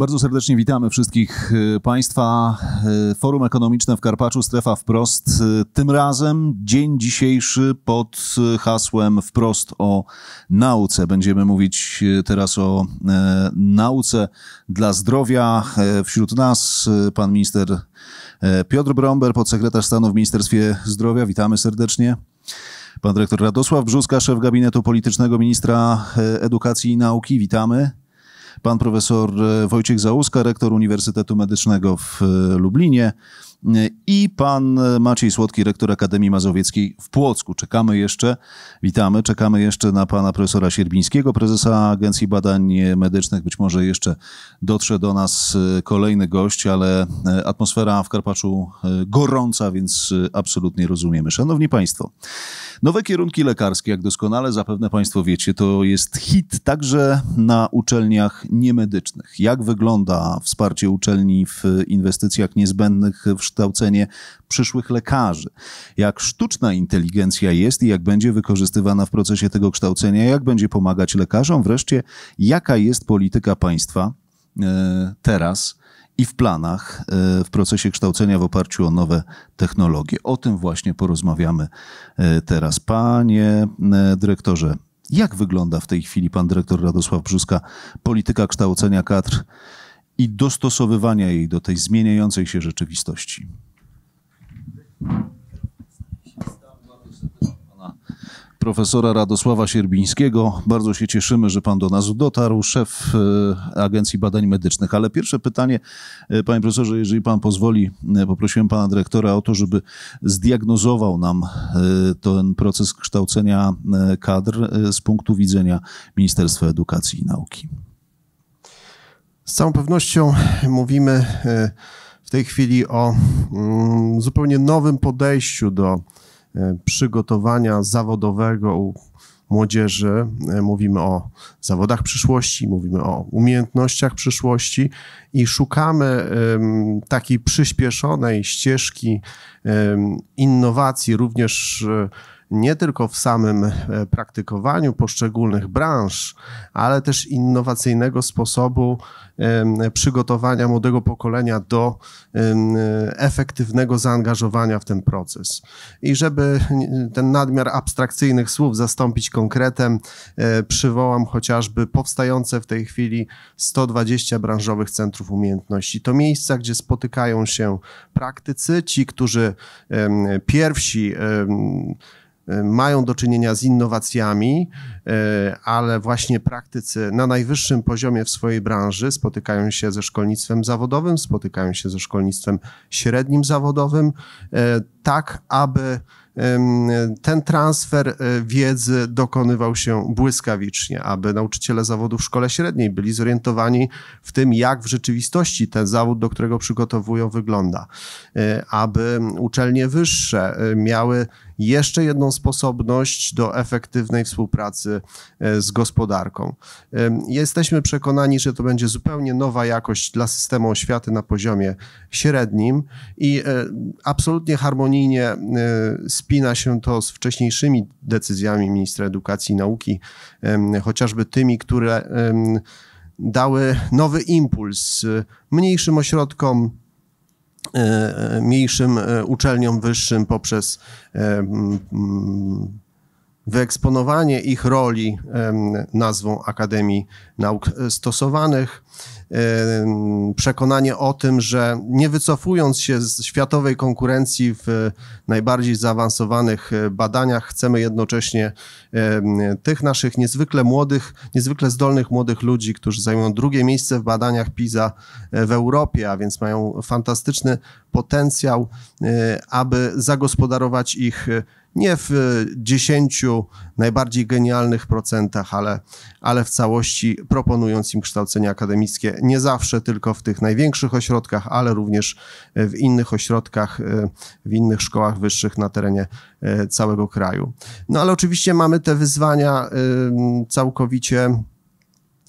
Bardzo serdecznie witamy wszystkich y, Państwa. Y, Forum Ekonomiczne w Karpaczu, strefa wprost. Y, tym razem dzień dzisiejszy pod hasłem Wprost o nauce. Będziemy mówić teraz o nauce dla zdrowia. Wśród nas pan minister Piotr Bromber, podsekretarz stanu w Ministerstwie Zdrowia. Witamy serdecznie. Pan dyrektor Radosław Brzuska, szef gabinetu politycznego ministra edukacji i nauki. Witamy pan profesor e, Wojciech Załuska, rektor Uniwersytetu Medycznego w e, Lublinie i pan Maciej Słodki, rektor Akademii Mazowieckiej w Płocku. Czekamy jeszcze, witamy, czekamy jeszcze na pana profesora Sierbińskiego, prezesa Agencji Badań Medycznych. Być może jeszcze dotrze do nas e, kolejny gość, ale e, atmosfera w Karpaczu e, gorąca, więc absolutnie rozumiemy. Szanowni Państwo, nowe kierunki lekarskie, jak doskonale zapewne Państwo wiecie, to jest hit także na uczelniach niemedycznych. Jak wygląda wsparcie uczelni w inwestycjach niezbędnych w kształcenie przyszłych lekarzy. Jak sztuczna inteligencja jest i jak będzie wykorzystywana w procesie tego kształcenia, jak będzie pomagać lekarzom, wreszcie jaka jest polityka państwa e, teraz i w planach e, w procesie kształcenia w oparciu o nowe technologie. O tym właśnie porozmawiamy e, teraz. Panie dyrektorze, jak wygląda w tej chwili pan dyrektor Radosław Brzuska polityka kształcenia kadr i dostosowywania jej do tej zmieniającej się rzeczywistości. Profesora Radosława Sierbińskiego. Bardzo się cieszymy, że pan do nas dotarł, szef e, Agencji Badań Medycznych. Ale pierwsze pytanie, e, panie profesorze, jeżeli pan pozwoli, e, poprosiłem pana dyrektora o to, żeby zdiagnozował nam ten proces kształcenia kadr z punktu widzenia Ministerstwa Edukacji i Nauki. Z całą pewnością mówimy e, w tej chwili o mm, zupełnie nowym podejściu do e, przygotowania zawodowego u młodzieży. E, mówimy o zawodach przyszłości, mówimy o umiejętnościach przyszłości i szukamy takiej przyspieszonej ścieżki innowacji również nie tylko w samym e, praktykowaniu poszczególnych branż, ale też innowacyjnego sposobu przygotowania młodego pokolenia do efektywnego zaangażowania w ten proces. I żeby ten nadmiar abstrakcyjnych słów zastąpić konkretem, e, przywołam chociażby powstające w tej chwili 120 branżowych centrów umiejętności. To miejsca, gdzie spotykają się praktycy, ci, którzy pierwsi E, mają do czynienia z innowacjami, e, ale właśnie praktycy na najwyższym poziomie w swojej branży spotykają się ze szkolnictwem zawodowym, spotykają się ze szkolnictwem średnim zawodowym, e, tak aby ten transfer wiedzy dokonywał się błyskawicznie, aby nauczyciele zawodu w szkole średniej byli zorientowani w tym, jak w rzeczywistości ten zawód, do którego przygotowują, wygląda, aby uczelnie wyższe miały jeszcze jedną sposobność do efektywnej współpracy e, z gospodarką. Jesteśmy przekonani, że to będzie zupełnie nowa jakość dla systemu oświaty na poziomie średnim i e, absolutnie harmonijnie e, spina się to z wcześniejszymi decyzjami ministra edukacji i nauki, chociażby tymi, które dały nowy impuls mniejszym ośrodkom E, mniejszym e, uczelniom wyższym poprzez e, mm, wyeksponowanie ich roli nazwą Akademii Nauk Stosowanych przekonanie o tym, że nie wycofując się z światowej konkurencji w najbardziej zaawansowanych e, badaniach, chcemy jednocześnie tych naszych niezwykle młodych, niezwykle zdolnych młodych ludzi, którzy zajmują drugie miejsce w badaniach PISA e, w Europie, a więc mają fantastyczny potencjał, e, aby zagospodarować ich nie w 10 najbardziej genialnych procentach, ale, ale w całości, proponując im kształcenie akademickie nie zawsze tylko w tych największych ośrodkach, ale również e, w innych ośrodkach, e, w innych szkołach wyższych na terenie e, całego kraju. No ale oczywiście mamy te wyzwania całkowicie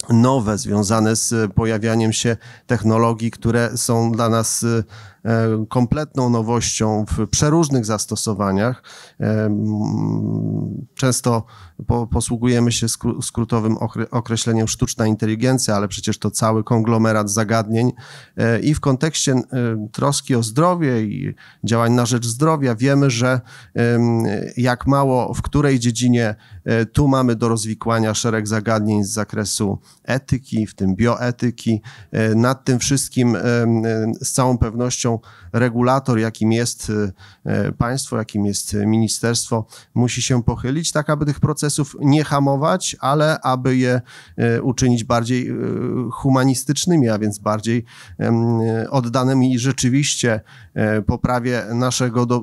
nowe, związane z pojawianiem się technologii, które są dla nas E, kompletną nowością w przeróżnych zastosowaniach. E, często posługujemy się skrótowym określeniem sztuczna inteligencja, ale przecież to cały konglomerat zagadnień. E, I w kontekście troski o zdrowie i działań na rzecz zdrowia wiemy, że jak mało w której dziedzinie tu mamy do rozwikłania szereg zagadnień z zakresu etyki, w tym bioetyki. Nad tym wszystkim z całą pewnością gens regulator, jakim jest y, y, państwo, jakim jest ministerstwo, musi się pochylić, tak aby tych procesów nie hamować, ale aby je y, uczynić bardziej humanistycznymi, a więc bardziej oddanymi rzeczywiście e, poprawie naszego do, e,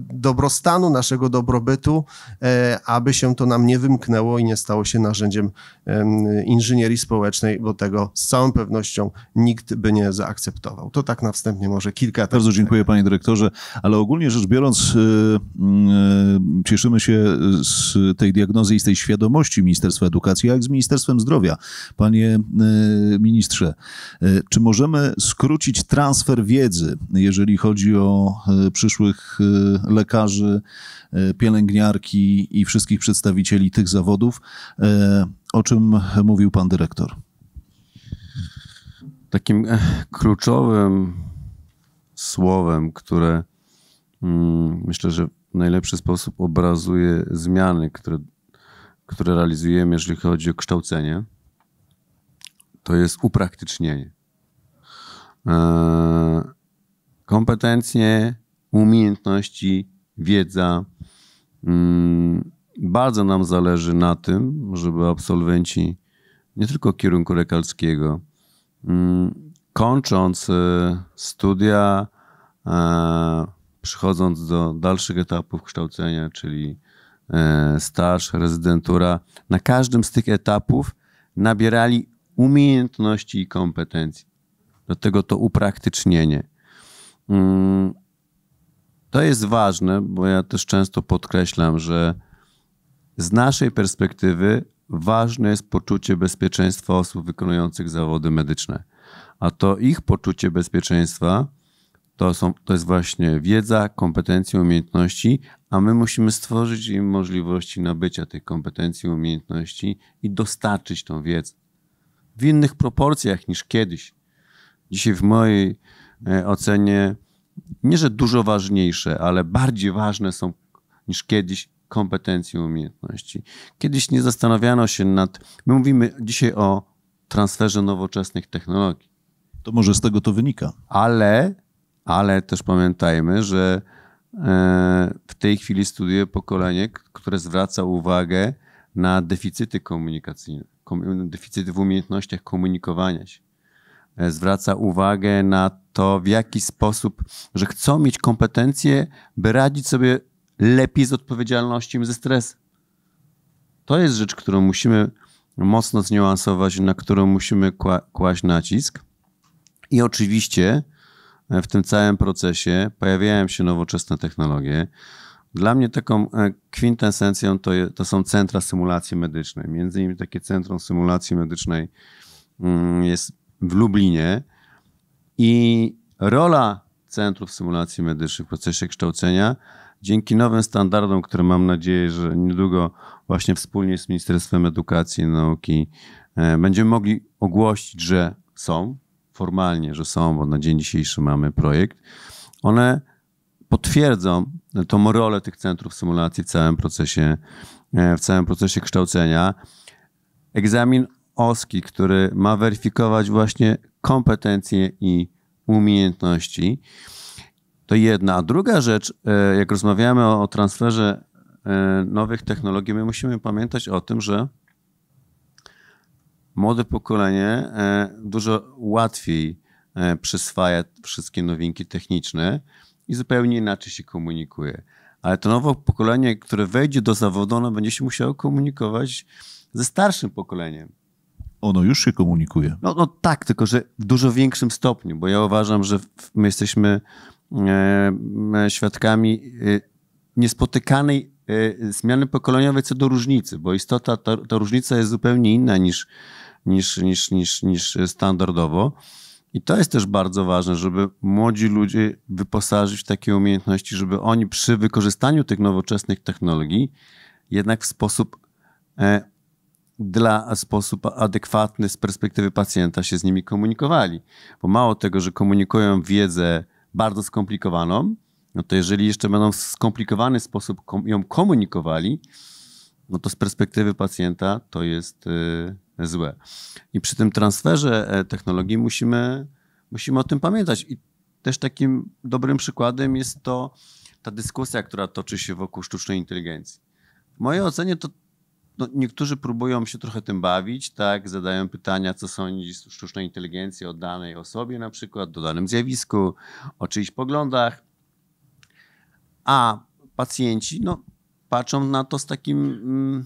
dobrostanu, naszego dobrobytu, e, aby się to nam nie wymknęło i nie stało się narzędziem inżynierii społecznej, bo tego z całą pewnością nikt by nie zaakceptował. To tak na wstępie może kilka bardzo dziękuję panie dyrektorze, ale ogólnie rzecz biorąc y, y, cieszymy się z tej diagnozy i z tej świadomości Ministerstwa Edukacji, jak z Ministerstwem Zdrowia. Panie y, ministrze, czy możemy skrócić transfer wiedzy, jeżeli chodzi o przyszłych lekarzy, pielęgniarki i wszystkich przedstawicieli tych zawodów, o czym mówił pan dyrektor? Takim e, kluczowym słowem, które mm, myślę, że w najlepszy sposób obrazuje zmiany, które, które realizujemy, jeżeli chodzi o kształcenie, to jest upraktycznienie. E, kompetencje, umiejętności, wiedza. Mm, bardzo nam zależy na tym, żeby absolwenci nie tylko kierunku lekarskiego, mm, kończąc y, studia, y, przychodząc do dalszych etapów kształcenia, czyli y, staż, rezydentura, na każdym z tych etapów nabierali umiejętności i kompetencji. Dlatego to upraktycznienie. Mm, to jest ważne, bo ja też często podkreślam, że z naszej perspektywy ważne jest poczucie bezpieczeństwa osób wykonujących zawody medyczne a to ich poczucie bezpieczeństwa to, są, to jest właśnie wiedza, kompetencje, umiejętności, a my musimy stworzyć im możliwości nabycia tych kompetencji, umiejętności i dostarczyć tą wiedzę w innych proporcjach niż kiedyś. Dzisiaj w mojej e, ocenie nie, że dużo ważniejsze, ale bardziej ważne są niż kiedyś kompetencje, umiejętności. Kiedyś nie zastanawiano się nad. My mówimy dzisiaj o transferze nowoczesnych technologii. To może z tego to wynika. Ale, ale też pamiętajmy, że e, w tej chwili studiuje pokolenie, które zwraca uwagę na deficyty komunikacyjne, deficyty w umiejętnościach komunikowania się. E, zwraca uwagę na to, w jaki sposób, że chcą mieć kompetencje, by radzić sobie lepiej z odpowiedzialnością ze stresem. To jest rzecz, którą musimy mocno zniuansować, na którą musimy kła kłaść nacisk. I oczywiście e, w tym całym procesie pojawiają się nowoczesne technologie. Dla mnie taką e, kwintesencją to, to są centra symulacji medycznej. Między innymi takie centrum symulacji medycznej mm, jest w Lublinie i rola centrów symulacji medycznych w procesie kształcenia dzięki nowym standardom, które mam nadzieję, że niedługo właśnie wspólnie z Ministerstwem Edukacji i Nauki e, będziemy mogli ogłosić, że są formalnie, że są, bo na dzień dzisiejszy mamy projekt, one potwierdzą tą rolę tych centrów symulacji w całym procesie, e, w całym procesie kształcenia. Egzamin OSKI, który ma weryfikować właśnie kompetencje i umiejętności. To jedna. A druga rzecz, e, jak rozmawiamy o transferze e, nowych technologii, my musimy pamiętać o tym, że młode pokolenie e, dużo łatwiej e, przyswaja wszystkie nowinki techniczne i zupełnie inaczej się komunikuje. Ale to nowe pokolenie, które wejdzie do zawodu, ono będzie się musiało komunikować ze starszym pokoleniem. Ono już się komunikuje. No, no tak, tylko że w dużo większym stopniu, bo ja uważam, że my jesteśmy e, świadkami niespotykanej zmiany pokoleniowej co do różnicy, bo istota, ta, ta różnica jest zupełnie inna niż niż, niż, niż, niż standardowo. I to jest też bardzo ważne, żeby młodzi ludzie wyposażyć w takie umiejętności, żeby oni przy wykorzystaniu tych nowoczesnych technologii jednak w sposób e, dla sposób adekwatny z perspektywy pacjenta się z nimi komunikowali. Bo mało tego, że komunikują wiedzę bardzo skomplikowaną, no to jeżeli jeszcze będą w skomplikowany sposób ją komunikowali, no to z perspektywy pacjenta to jest y, złe. I przy tym transferze e, technologii musimy, musimy o tym pamiętać. I też takim dobrym przykładem jest to ta dyskusja, która toczy się wokół sztucznej inteligencji. W mojej ocenie to no, niektórzy próbują się trochę tym bawić, tak? Zadają pytania, co sądzi sztuczna inteligencja o danej osobie, na przykład, o danym zjawisku, o czyichś poglądach. A pacjenci, no, patrzą na to z takim mm,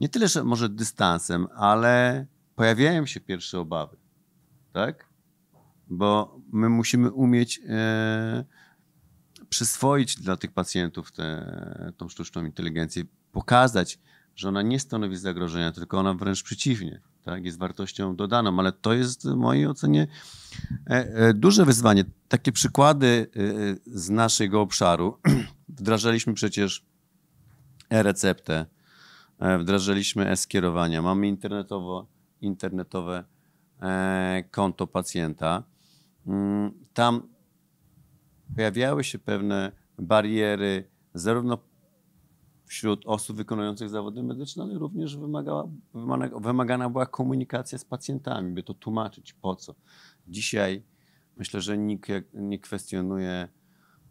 nie tyle, że może dystansem, ale pojawiają się pierwsze obawy, tak? Bo my musimy umieć e, przyswoić dla tych pacjentów tę tą sztuczną inteligencję, pokazać, że ona nie stanowi zagrożenia, tylko ona wręcz przeciwnie, tak? jest wartością dodaną, ale to jest w mojej ocenie e, e, duże wyzwanie. Takie przykłady z naszego obszaru wdrażaliśmy przecież e-receptę, e, wdrażaliśmy e-skierowania, mamy internetowo, internetowe e, konto pacjenta. Mm, tam pojawiały się pewne bariery, zarówno wśród osób wykonujących zawody medyczne, ale również wymagała, wymagana była komunikacja z pacjentami, by to tłumaczyć po co. Dzisiaj myślę, że nikt nie kwestionuje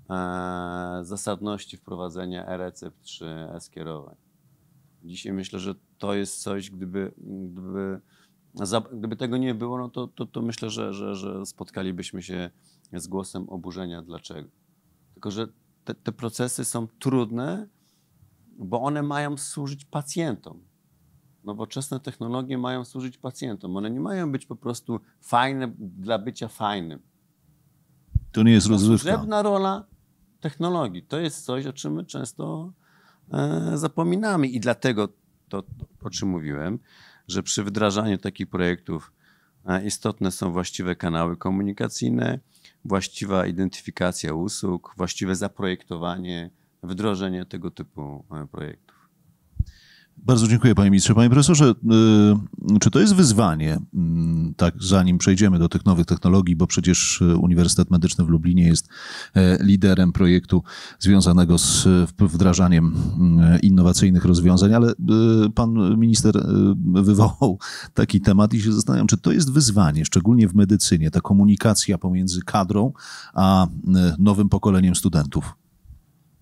E, zasadności wprowadzenia e-recept czy e-skierowań. Dzisiaj myślę, że to jest coś, gdyby, gdyby, gdyby tego nie było, no to, to, to myślę, że, że, że spotkalibyśmy się z głosem oburzenia. Dlaczego? Tylko, że te, te procesy są trudne, bo one mają służyć pacjentom. Nowoczesne technologie mają służyć pacjentom. One nie mają być po prostu fajne dla bycia fajnym. To nie jest rozrywka. Żadna rola technologii. To jest coś, o czym my często e, zapominamy i dlatego to, o czym mówiłem, że przy wdrażaniu takich projektów e, istotne są właściwe kanały komunikacyjne, właściwa identyfikacja usług, właściwe zaprojektowanie, wdrożenie tego typu e, projektu. Bardzo dziękuję, panie ministrze. Panie profesorze, y, czy to jest wyzwanie, y, tak zanim przejdziemy do tych nowych technologii, bo przecież y, Uniwersytet Medyczny w Lublinie jest liderem projektu związanego z wdrażaniem innowacyjnych rozwiązań, ale pan minister wywołał taki temat i się zastanawiam, czy to jest wyzwanie, szczególnie w medycynie, ta komunikacja pomiędzy kadrą a nowym pokoleniem studentów?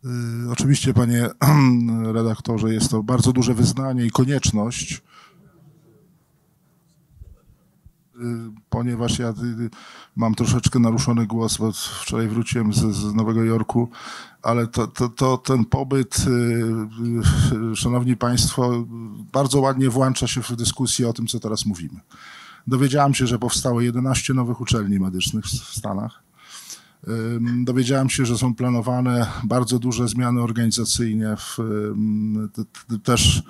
Y, oczywiście, panie redaktorze, jest to bardzo duże wyznanie i konieczność, y, ponieważ ja y, mam troszeczkę naruszony głos, bo wczoraj wróciłem z, z Nowego Jorku, ale to, to, to, ten pobyt, szanowni państwo, bardzo ładnie włącza się w dyskusję o tym, co teraz mówimy. Dowiedziałam się, że powstało 11 nowych uczelni medycznych w Stanach Dowiedziałem się, że są planowane bardzo duże zmiany organizacyjne, w, też y,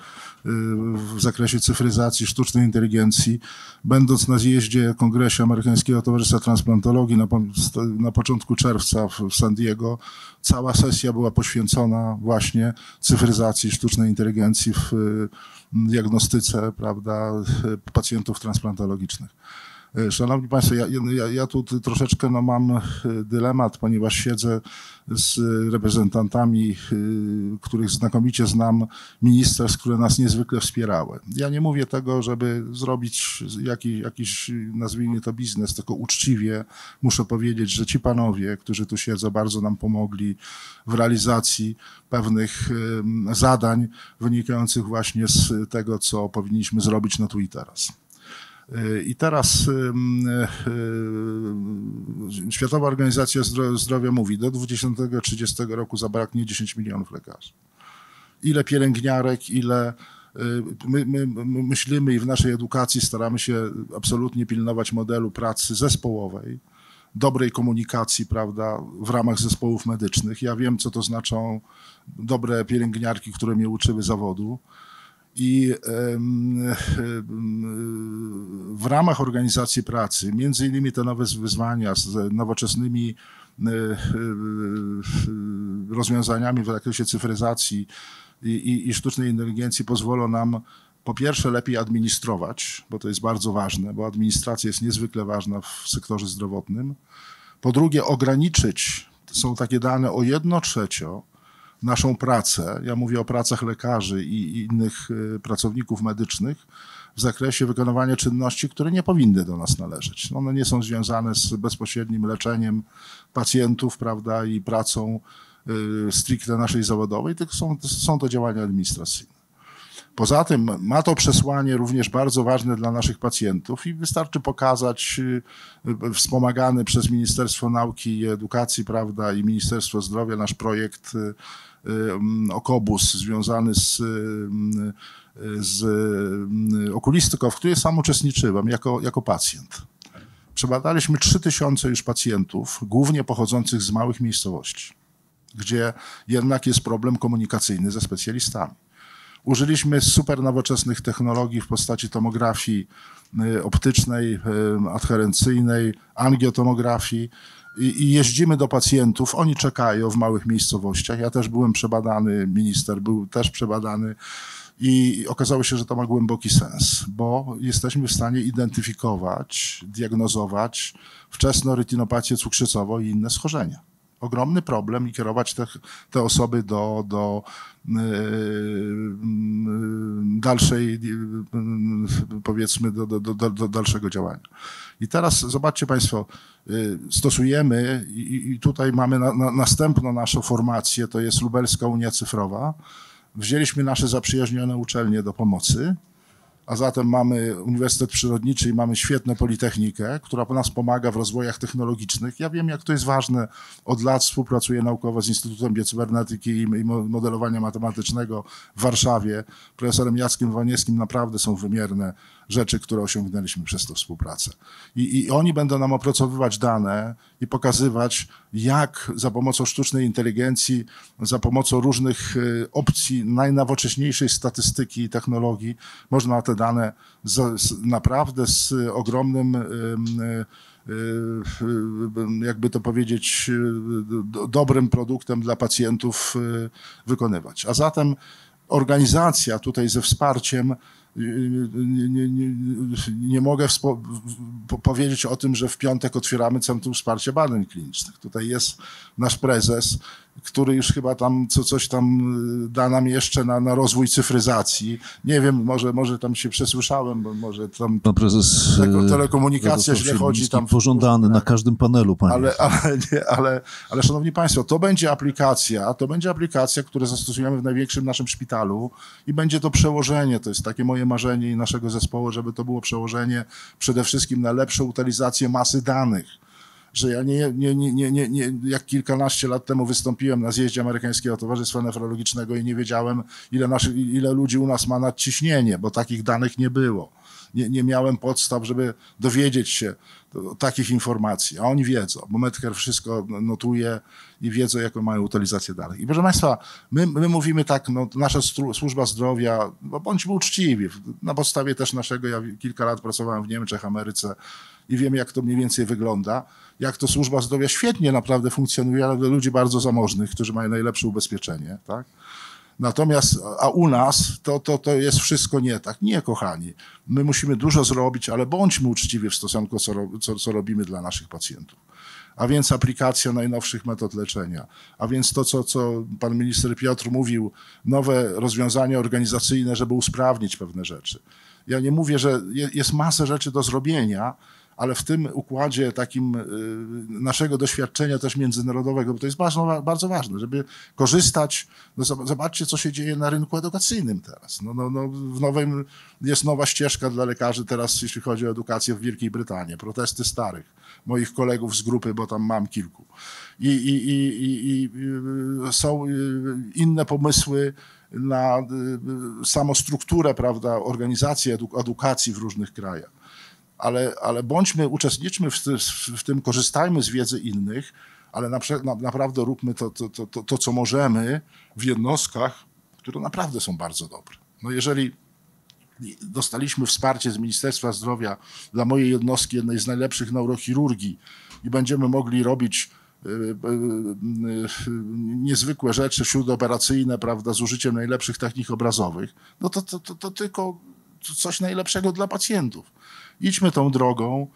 w zakresie cyfryzacji, sztucznej inteligencji. Będąc na zjeździe Kongresie Amerykańskiego Towarzystwa Transplantologii na, na początku czerwca w, w San Diego, cała sesja była poświęcona właśnie cyfryzacji, sztucznej inteligencji w y, diagnostyce prawda, y, pacjentów transplantologicznych. E, szanowni Państwo, ja, ja, ja tu troszeczkę no, mam e, dylemat, ponieważ siedzę z reprezentantami, e, których znakomicie znam, ministerstw, które nas niezwykle wspierały. Ja nie mówię tego, żeby zrobić jakiś, jakiś nazwijmy to biznes, tylko uczciwie muszę powiedzieć, że ci panowie, którzy tu siedzą, bardzo nam pomogli w realizacji pewnych zadań wynikających właśnie z tego, co powinniśmy zrobić na tu i teraz. Y, I teraz y, y, Światowa Organizacja Zdrowia mówi, do 2030 roku zabraknie 10 milionów lekarzy. Ile pielęgniarek, ile. My, my, my, myślimy i w naszej edukacji staramy się absolutnie pilnować modelu pracy zespołowej, dobrej komunikacji, prawda, w ramach zespołów medycznych. Ja wiem, co to znaczą dobre pielęgniarki, które mnie uczyły zawodu. I w ramach organizacji pracy, między innymi te nowe wyzwania z nowoczesnymi rozwiązaniami w zakresie cyfryzacji i, i, i sztucznej inteligencji pozwolą nam po pierwsze lepiej administrować, bo to jest bardzo ważne, bo administracja jest niezwykle ważna w sektorze zdrowotnym. Po drugie ograniczyć, są takie dane o jedno trzecio naszą pracę, ja mówię o pracach lekarzy i innych y, pracowników medycznych, w zakresie wykonywania czynności, które nie powinny do nas należeć. One nie są związane z bezpośrednim leczeniem pacjentów prawda, i pracą y, stricte naszej zawodowej, tylko są, są to działania administracyjne. Poza tym ma to przesłanie również bardzo ważne dla naszych pacjentów i wystarczy pokazać y, y, wspomagany przez Ministerstwo Nauki i Edukacji prawda, i Ministerstwo Zdrowia nasz projekt y, Okobus związany z z okulistyką, w której sam uczestniczyłem jako, jako pacjent. Przebadaliśmy 3000 już pacjentów, głównie pochodzących z małych miejscowości, gdzie jednak jest problem komunikacyjny ze specjalistami. Użyliśmy super nowoczesnych technologii w postaci tomografii y, optycznej, y, adherencyjnej, angiotomografii i, jeździmy do pacjentów, oni czekają w małych miejscowościach. Ja też byłem przebadany, minister był też przebadany i okazało się, że to ma głęboki sens, bo jesteśmy w stanie identyfikować, diagnozować wczesną retinopatię cukrzycową i inne schorzenia ogromny problem i kierować te, te osoby do, do y, y, dalszej, y, powiedzmy, do, do, do, do, dalszego działania. I teraz zobaczcie Państwo, stosujemy i, i, tutaj mamy na, na, następną naszą formację, to jest Lubelska Unia Cyfrowa. Wzięliśmy nasze zaprzyjaźnione uczelnie do pomocy a zatem mamy Uniwersytet Przyrodniczy i mamy świetną Politechnikę, która nas pomaga w rozwojach technologicznych. Ja wiem, jak to jest ważne. Od lat współpracuję naukowo z Instytutem Biocybernetyki i Modelowania Matematycznego w Warszawie. Profesorem Jackiem Wanieskim naprawdę są wymierne rzeczy, które osiągnęliśmy przez tę współpracę. I, I, oni będą nam opracowywać dane i pokazywać, jak za pomocą sztucznej inteligencji, za pomocą różnych y, opcji najnowocześniejszej statystyki i technologii można te dane z, z, naprawdę z ogromnym. Y, y, jakby to powiedzieć, dobrym produktem dla pacjentów wykonywać. A zatem organizacja tutaj ze wsparciem nie, nie, nie, mogę powiedzieć o tym, że w piątek otwieramy Centrum Wsparcia Badań Klinicznych. Tutaj jest nasz prezes, który już chyba tam co, coś tam y, da nam jeszcze na, na rozwój cyfryzacji. Nie wiem, może, może tam się przesłyszałem, bo może tam Pan prezes, y, telekomunikacja że źle chodzi. Tam pożądany na każdym panelu, panie. Ale, ale, nie, ale, ale szanowni państwo, to będzie aplikacja, to będzie aplikacja, którą zastosujemy w największym naszym szpitalu i będzie to przełożenie, to jest takie moje moje marzenie i naszego zespołu, żeby to było przełożenie przede wszystkim na lepszą utylizację masy danych że ja nie, nie, nie, nie, nie, jak kilkanaście lat temu wystąpiłem na zjeździe Amerykańskiego Towarzystwa Nefrologicznego i nie wiedziałem, ile, naszych, ile ludzi u nas ma nadciśnienie, bo takich danych nie było. Nie, nie miałem podstaw, żeby dowiedzieć się takich informacji, a oni wiedzą, bo Medicare wszystko notuje i wiedzą, jaką mają utylizację dalej. I proszę Państwa, my, my mówimy tak, no, nasza służba zdrowia, no, bądźmy uczciwi, na podstawie też naszego, ja kilka lat pracowałem w Niemczech, Ameryce, i wiemy, jak to mniej więcej wygląda. Jak to służba zdrowia świetnie naprawdę funkcjonuje, ale dla ludzi bardzo zamożnych, którzy mają najlepsze ubezpieczenie, tak? Natomiast, a u nas to, to, to jest wszystko nie tak. Nie, kochani. My musimy dużo zrobić, ale bądźmy uczciwi w stosunku, co, co, co robimy dla naszych pacjentów. A więc aplikacja najnowszych metod leczenia, a więc to, co, co pan minister Piotr mówił, nowe rozwiązania organizacyjne, żeby usprawnić pewne rzeczy. Ja nie mówię, że jest masę rzeczy do zrobienia, ale w tym układzie takim y, naszego doświadczenia też międzynarodowego, bo to jest bardzo, bardzo ważne, żeby korzystać. No zobaczcie, co się dzieje na rynku edukacyjnym teraz. No, no, no w nowym, jest nowa ścieżka dla lekarzy teraz, jeśli chodzi o edukację w Wielkiej Brytanii. Protesty starych, moich kolegów z grupy, bo tam mam kilku. I, i, i, i, i y, są y, inne pomysły na samą strukturę, prawda, organizacji edukacji w różnych krajach ale, ale bądźmy, uczestniczmy w, ty, w tym, korzystajmy z wiedzy innych, ale na, na, naprawdę róbmy to, to, to, to, co możemy w jednostkach, które naprawdę są bardzo dobre. No jeżeli dostaliśmy wsparcie z Ministerstwa Zdrowia dla mojej jednostki, jednej z najlepszych neurochirurgii i będziemy mogli robić y, y, y, niezwykłe rzeczy śródoperacyjne, prawda, z użyciem najlepszych technik obrazowych, no to, to, to, to tylko coś najlepszego dla pacjentów idźmy tą drogą,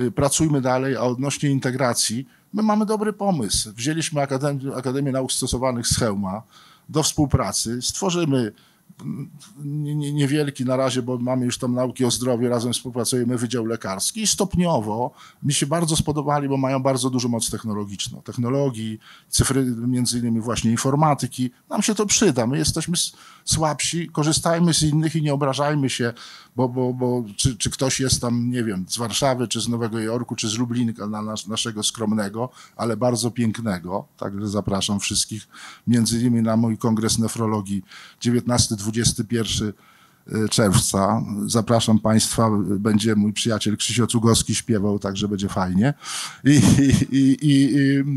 y, pracujmy dalej, a odnośnie integracji, my mamy dobry pomysł. Wzięliśmy Akademię, Akademię Nauk Stosowanych z Hełma do współpracy, stworzymy mm, niewielki na razie, bo mamy już tam nauki o zdrowiu, razem współpracujemy Wydział Lekarski i stopniowo mi się bardzo spodobali, bo mają bardzo dużą moc technologiczną. Technologii, cyfry, między innymi właśnie informatyki. Nam się to przyda, my jesteśmy słabsi, korzystajmy z innych i nie obrażajmy się, bo, bo, bo czy, czy, ktoś jest tam, nie wiem, z Warszawy, czy z Nowego Jorku, czy z Lublinka, na nas, naszego skromnego, ale bardzo pięknego. Także zapraszam wszystkich, między innymi na mój kongres nefrologii 19-21 y, czerwca. Zapraszam Państwa, będzie mój przyjaciel Krzysio Cugowski śpiewał, także będzie fajnie. I, i,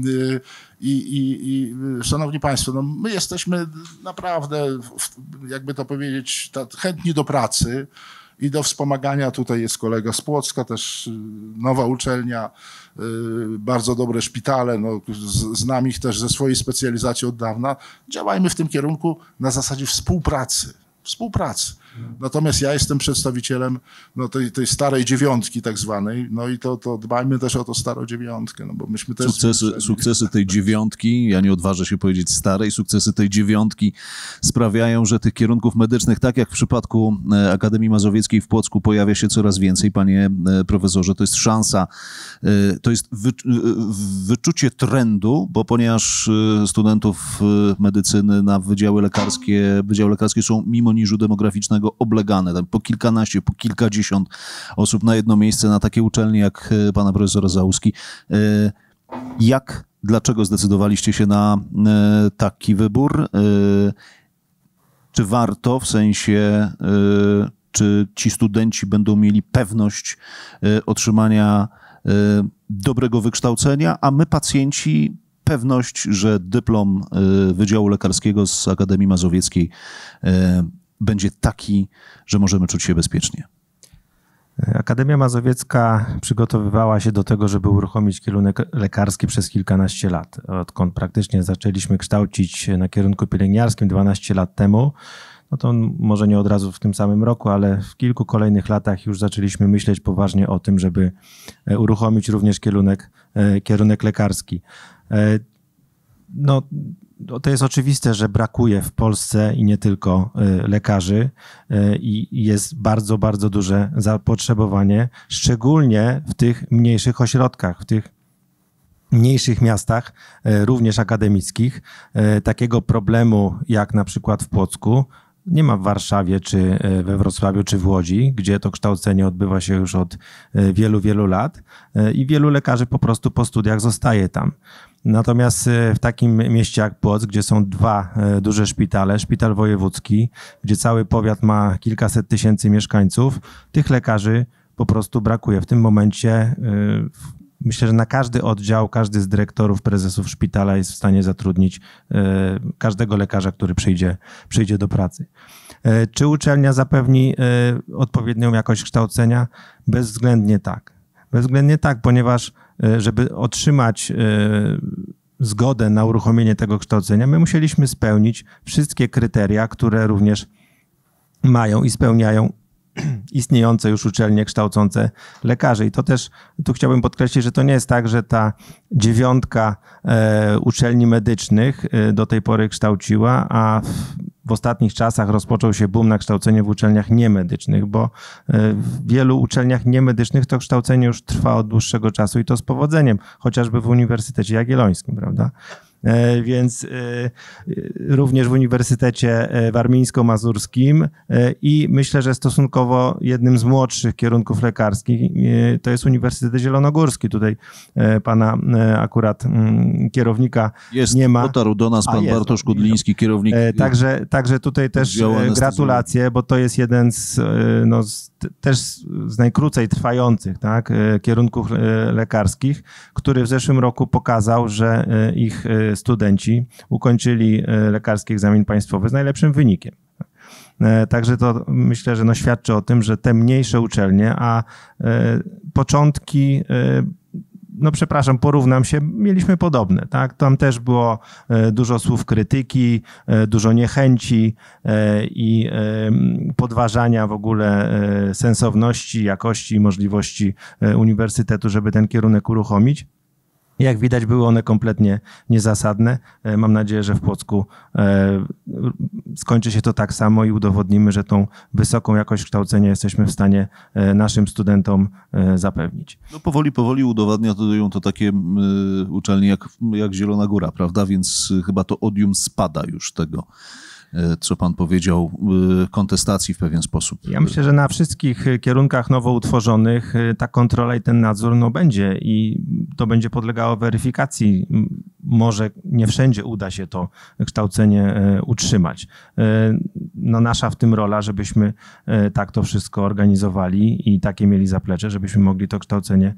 i, i Szanowni Państwo, no my jesteśmy naprawdę, jakby to powiedzieć, chętni do pracy. I do wspomagania tutaj jest kolega z Płocka, też y, nowa uczelnia, y, bardzo dobre szpitale, no, znam ich też ze swojej specjalizacji od dawna. Działajmy w tym kierunku na zasadzie współpracy. Współpracy. Natomiast ja jestem przedstawicielem no, tej, tej starej dziewiątki tak zwanej, no i to, to dbajmy też o to starą dziewiątkę, no bo myśmy też... Sukcesy, sukcesy tej dziewiątki, ja nie odważę się powiedzieć starej, sukcesy tej dziewiątki sprawiają, że tych kierunków medycznych, tak jak w przypadku e, Akademii Mazowieckiej w Płocku, pojawia się coraz więcej, panie e, profesorze, to jest szansa, e, to jest wy, wyczucie trendu, bo ponieważ studentów medycyny na wydziały lekarskie, wydziały lekarskie są mimo niżu demograficznego zwanego oblegane, tam po kilkanaście, po kilkadziesiąt osób na jedno miejsce na takie uczelnie jak e, pana profesora Załuski. E, jak, dlaczego zdecydowaliście się na e, taki wybór? Czy warto w sensie czy ci studenci będą mieli pewność otrzymania dobrego wykształcenia, a my pacjenci pewność, że dyplom Wydziału Lekarskiego z Akademii Mazowieckiej będzie taki, że możemy czuć się bezpiecznie? Akademia Mazowiecka przygotowywała się do tego, żeby uruchomić kierunek lekarski przez kilkanaście lat. Odkąd praktycznie zaczęliśmy kształcić na kierunku pielęgniarskim 12 lat temu, no to może nie od razu w tym samym roku, ale w kilku kolejnych latach już zaczęliśmy myśleć poważnie o tym, żeby e, uruchomić również kierunek, e, kierunek lekarski. E, no, no, to jest oczywiste, że brakuje w Polsce i nie tylko y, lekarzy y, i jest bardzo, bardzo duże zapotrzebowanie, szczególnie w tych mniejszych ośrodkach, w tych mniejszych miastach, y, również akademickich. Takiego problemu jak na przykład w Płocku nie ma w Warszawie, czy we Wrocławiu, czy w Łodzi, gdzie to kształcenie odbywa się już od wielu, wielu lat i wielu lekarzy po prostu po studiach zostaje tam. Natomiast e, w takim mieście jak Płock, gdzie są dwa e, duże szpitale, szpital wojewódzki, gdzie cały powiat ma kilkaset tysięcy mieszkańców, tych lekarzy po prostu brakuje. W tym momencie e, myślę, że na każdy oddział, każdy z dyrektorów, prezesów szpitala jest w stanie zatrudnić każdego lekarza, który przyjdzie, przyjdzie do pracy. Czy uczelnia zapewni odpowiednią jakość kształcenia? Bezwzględnie tak. Bezwzględnie tak, ponieważ E, żeby otrzymać e, zgodę na uruchomienie tego kształcenia, my musieliśmy spełnić wszystkie kryteria, które również mają i spełniają istniejące już uczelnie kształcące lekarzy. I to też tu chciałbym podkreślić, że to nie jest tak, że ta dziewiątka e, uczelni medycznych e, do tej pory kształciła, a w ostatnich czasach rozpoczął się boom na kształcenie w uczelniach niemedycznych, bo e, w wielu uczelniach niemedycznych to kształcenie już trwa od dłuższego czasu i to z powodzeniem, chociażby w Uniwersytecie Jagiellońskim, prawda? E, więc e, e, również w Uniwersytecie Warmińsko-Mazurskim i myślę, że stosunkowo jednym z młodszych kierunków lekarskich to jest Uniwersytet Zielonogórski. Tutaj pana akurat mm, kierownika jest, nie ma. Dotarł do nas pan jest, Bartosz Kudliński, kierownik. Także, także tutaj też gratulacje, bo to jest jeden z, no, z, też z najkrócej trwających tak, kierunków lekarskich, który w zeszłym roku pokazał, że ich studenci ukończyli e, lekarski egzamin państwowy z najlepszym wynikiem. E, także to myślę, że no świadczy o tym, że te mniejsze uczelnie, a e, początki no przepraszam, porównam się, mieliśmy podobne, tak? Tam też było dużo słów krytyki, dużo niechęci i podważania w ogóle sensowności, jakości i możliwości uniwersytetu, żeby ten kierunek uruchomić. Jak widać, były one kompletnie niezasadne. E, mam nadzieję, że w Płocku e, skończy się to tak samo i udowodnimy, że tą wysoką jakość kształcenia jesteśmy w stanie e, naszym studentom zapewnić. No powoli, powoli udowadniają to takie uczelnie jak, jak Zielona Góra, prawda? Więc chyba to odium spada już tego E, co pan powiedział, e, kontestacji w pewien sposób. Ja myślę, że na wszystkich kierunkach nowo utworzonych e, ta kontrola i ten nadzór no, będzie i to będzie podlegało weryfikacji może nie wszędzie uda się to kształcenie e, utrzymać. E, no nasza w tym rola, żebyśmy e, tak to wszystko organizowali i takie mieli zaplecze, żebyśmy mogli to kształcenie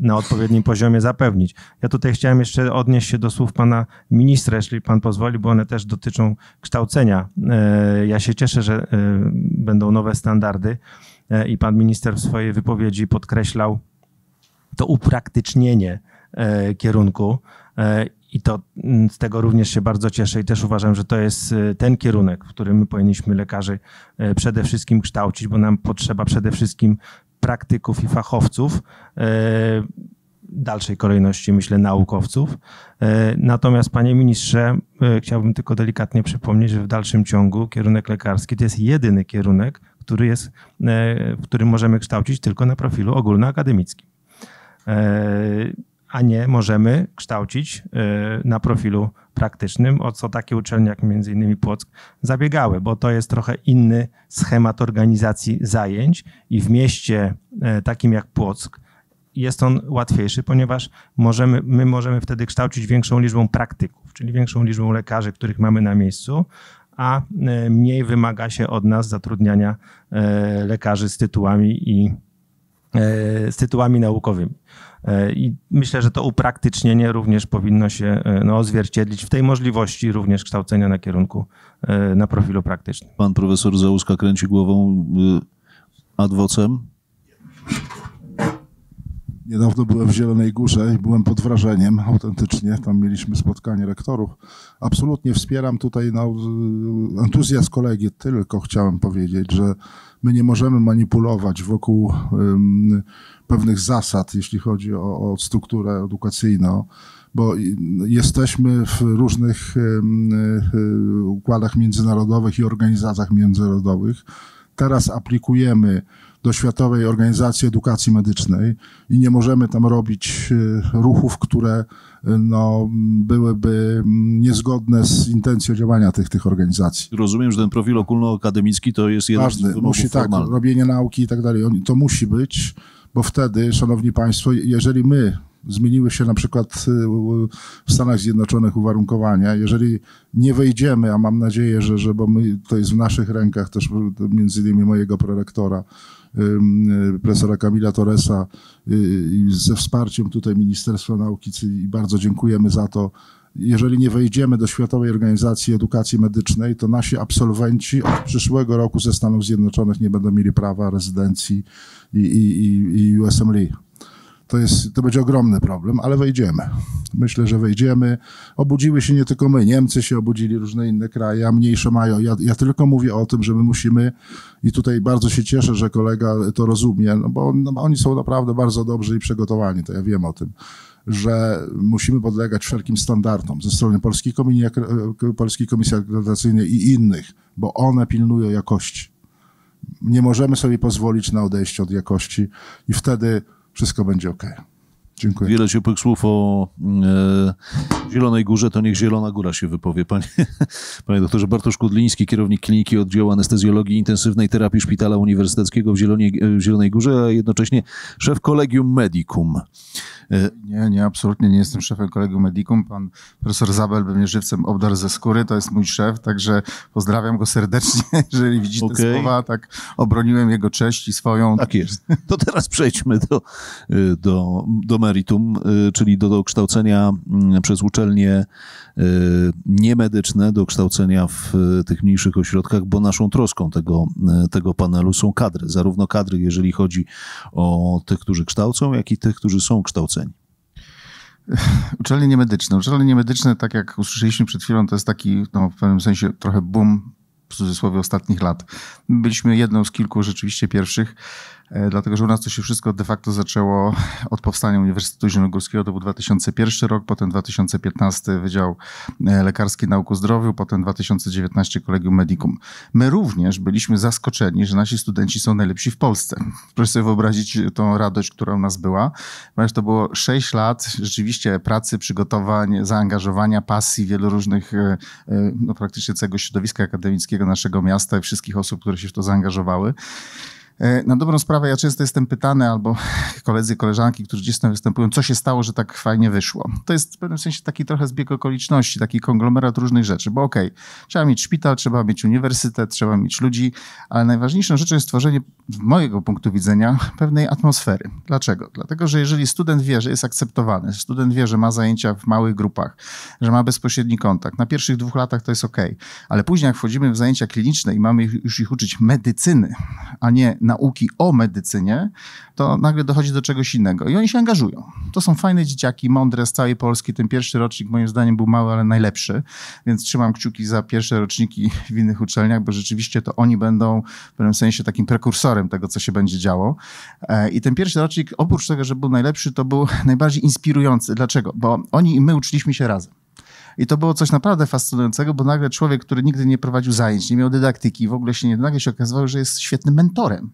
na odpowiednim poziomie zapewnić. Ja tutaj chciałem jeszcze odnieść się do słów pana ministra, jeśli pan pozwoli, bo one też dotyczą kształcenia. Ja się cieszę, że będą nowe standardy i pan minister w swojej wypowiedzi podkreślał to upraktycznienie kierunku E, I to mm, z tego również się bardzo cieszę i też uważam, że to jest e, ten kierunek, w którym my powinniśmy lekarzy e, przede wszystkim kształcić, bo nam potrzeba przede wszystkim praktyków i fachowców dalszej kolejności, myślę, naukowców. Natomiast, panie ministrze, chciałbym tylko delikatnie przypomnieć, że w dalszym ciągu kierunek lekarski to jest jedyny kierunek, który jest, możemy kształcić tylko na profilu ogólnoakademickim a nie możemy kształcić y, na profilu praktycznym, o co takie uczelnie jak m.in. Płock zabiegały, bo to jest trochę inny schemat organizacji zajęć i w mieście y, takim jak Płock jest on łatwiejszy, ponieważ możemy, my możemy wtedy kształcić większą liczbą praktyków, czyli większą liczbą lekarzy, których mamy na miejscu, a y, mniej wymaga się od nas zatrudniania lekarzy z tytułami i E, z tytułami naukowymi. E, I myślę, że to upraktycznienie również powinno się e, no, odzwierciedlić w tej możliwości również kształcenia na kierunku, na profilu praktycznym. Pan profesor Załuska kręci głową y, ad vocem. Niedawno byłem w Zielonej Górze i byłem pod wrażeniem autentycznie. Tam mieliśmy spotkanie rektorów. Absolutnie wspieram tutaj no, entuzjazm kolegi. Tylko chciałem powiedzieć, że my nie możemy manipulować wokół um, pewnych zasad, jeśli chodzi o, o strukturę edukacyjną bo jesteśmy w różnych układach międzynarodowych i organizacjach międzynarodowych. Teraz aplikujemy do Światowej Organizacji Edukacji Medycznej i nie możemy tam robić y, ruchów, które y, no, byłyby mm, niezgodne z intencją działania tych, tych organizacji. Rozumiem, że ten profil ogólnoakademicki to jest jeden Ważny, z wymogów musi tak, formalnych. tak, robienie nauki i tak dalej, to musi być, bo wtedy, szanowni państwo, jeżeli my zmieniły się na przykład y, w Stanach Zjednoczonych uwarunkowania. Jeżeli nie wejdziemy, a mam nadzieję, że, że bo my, to jest w naszych rękach też między innymi mojego prorektora, Y, profesora Kamila Torresa y, ze wsparciem tutaj Ministerstwa Nauki i bardzo dziękujemy za to. Jeżeli nie wejdziemy do Światowej Organizacji Edukacji Medycznej, to nasi absolwenci od przyszłego roku ze Stanów Zjednoczonych nie będą mieli prawa rezydencji i, i, i USMLE to, jest, to będzie ogromny problem, ale wejdziemy. Myślę, że wejdziemy. Obudziły się nie tylko my, Niemcy się obudzili, różne inne kraje, a mniejsze mają. Ja, ja tylko mówię o tym, że my musimy, i tutaj bardzo się cieszę, że kolega to rozumie, no bo no, oni są naprawdę bardzo dobrzy i przygotowani, to ja wiem o tym że musimy podlegać wszelkim standardom ze strony Polskiej Komisji, Polskiej Komisji Akredytacyjnej i innych, bo one pilnują jakości. Nie możemy sobie pozwolić na odejście od jakości i wtedy wszystko będzie ok. Dziękuję. Wiele ciepłych słów o mm, e, Zielonej Górze, to niech Zielona Góra się wypowie. Panie, panie doktorze Bartosz Kudliński, kierownik Kliniki Oddziału Anestezjologii Intensywnej Terapii Szpitala Uniwersyteckiego w, Zielonie, w Zielonej Górze, a jednocześnie szef Kolegium Medicum. E, nie, nie, absolutnie nie jestem szefem Kolegium Medicum. Pan profesor Zabel by mnie żywcem obdarł ze skóry, to jest mój szef, także pozdrawiam go serdecznie, jeżeli widzi okay. te słowa, tak obroniłem jego cześć i swoją. Tak jest. To teraz przejdźmy do, e, do, do meritum, y, czyli do kształcenia mm, przez uczelnie y, niemedyczne, do kształcenia w y, tych mniejszych ośrodkach, bo naszą troską tego, tego panelu są kadry. Zarówno kadry, jeżeli chodzi o tych, którzy kształcą, jak i tych, którzy są kształceni. Uczelnie niemedyczne. Uczelnie niemedyczne, tak jak usłyszeliśmy przed chwilą, to jest taki no, w pewnym sensie trochę boom w cudzysłowie ostatnich lat. Byliśmy jedną z kilku rzeczywiście pierwszych. E, dlatego że u nas to się wszystko de facto zaczęło od powstania Uniwersytetu Zielonogórskiego, to był 2001 rok, potem 2015 Wydział e, Lekarski Nauk o Zdrowiu, potem 2019 Kolegium Medicum. My również byliśmy zaskoczeni, że nasi studenci są najlepsi w Polsce. Proszę sobie wyobrazić tą radość, która u nas była, ponieważ to było 6 lat rzeczywiście pracy, przygotowań, zaangażowania, pasji wielu różnych, e, no praktycznie całego środowiska akademickiego naszego miasta i wszystkich osób, które się w to zaangażowały. E, na dobrą sprawę ja często jestem pytany, albo koledzy, koleżanki, którzy gdzieś tam występują, co się stało, że tak fajnie wyszło. To jest w pewnym sensie taki trochę zbieg okoliczności, taki konglomerat różnych rzeczy, bo okej, okay, trzeba mieć szpital, trzeba mieć uniwersytet, trzeba mieć ludzi, ale najważniejszą rzeczą jest stworzenie, z mojego punktu widzenia, pewnej atmosfery. Dlaczego? Dlatego, że jeżeli student wie, że jest akceptowany, student wie, że ma zajęcia w małych grupach, że ma bezpośredni kontakt, na pierwszych dwóch latach to jest ok, ale później jak wchodzimy w zajęcia kliniczne i mamy już ich uczyć medycyny, a nie nauki o medycynie, to nagle dochodzi do czegoś innego. I oni się angażują. To są fajne dzieciaki, mądre z całej Polski. Ten pierwszy rocznik moim zdaniem był mały, ale najlepszy, więc trzymam kciuki za pierwsze roczniki w innych uczelniach, bo rzeczywiście to oni będą w pewnym sensie takim prekursorem tego, co się będzie działo. E, I ten pierwszy rocznik, oprócz tego, że był najlepszy, to był najbardziej inspirujący. Dlaczego? Bo oni i my uczyliśmy się razem. I to było coś naprawdę fascynującego, bo nagle człowiek, który nigdy nie prowadził zajęć, nie miał dydaktyki, w ogóle się nie nagle się okazało, że jest świetnym mentorem,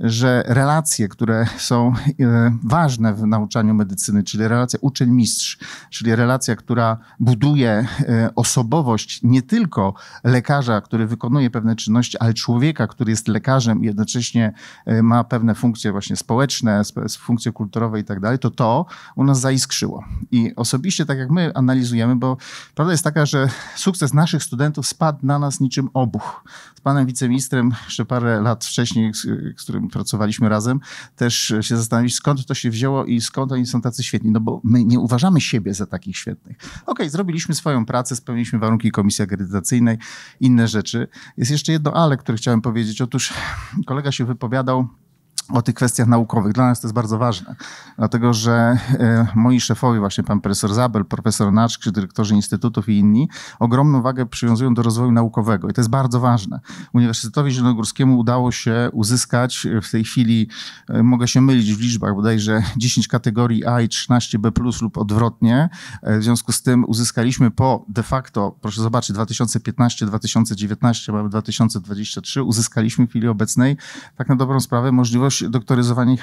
że relacje, które są e, ważne w nauczaniu medycyny, czyli relacja uczeń-mistrz, czyli relacja, która buduje e, osobowość nie tylko lekarza, który wykonuje pewne czynności, ale człowieka, który jest lekarzem i jednocześnie e, ma pewne funkcje właśnie społeczne, funkcje kulturowe i tak dalej, to to u nas zaiskrzyło. I osobiście, tak jak my analizujemy, bo Prawda jest taka, że sukces naszych studentów spadł na nas niczym obuch. Z panem wiceministrem jeszcze parę lat wcześniej, z, którym pracowaliśmy razem, też się zastanawialiśmy, skąd to się wzięło i skąd oni są tacy świetni. No bo my nie uważamy siebie za takich świetnych. Okej, okay, zrobiliśmy swoją pracę, spełniliśmy warunki komisji akredytacyjnej, inne rzeczy. Jest jeszcze jedno ale, które chciałem powiedzieć. Otóż kolega się wypowiadał o tych kwestiach naukowych. Dla nas to jest bardzo ważne, dlatego że e, moi szefowie, właśnie pan profesor Zabel, profesor Naczk, dyrektorzy instytutów i inni, ogromną wagę przywiązują do rozwoju naukowego i to jest bardzo ważne. Uniwersytetowi Zielonogórskiemu udało się uzyskać e, w tej chwili, e, mogę się mylić w liczbach, bodajże 10 kategorii A i 13B+, lub odwrotnie. W związku z tym uzyskaliśmy po de facto, proszę zobaczyć, 2015-2019, mamy 2023, uzyskaliśmy w chwili obecnej tak na dobrą sprawę możliwość możliwość doktoryzowania i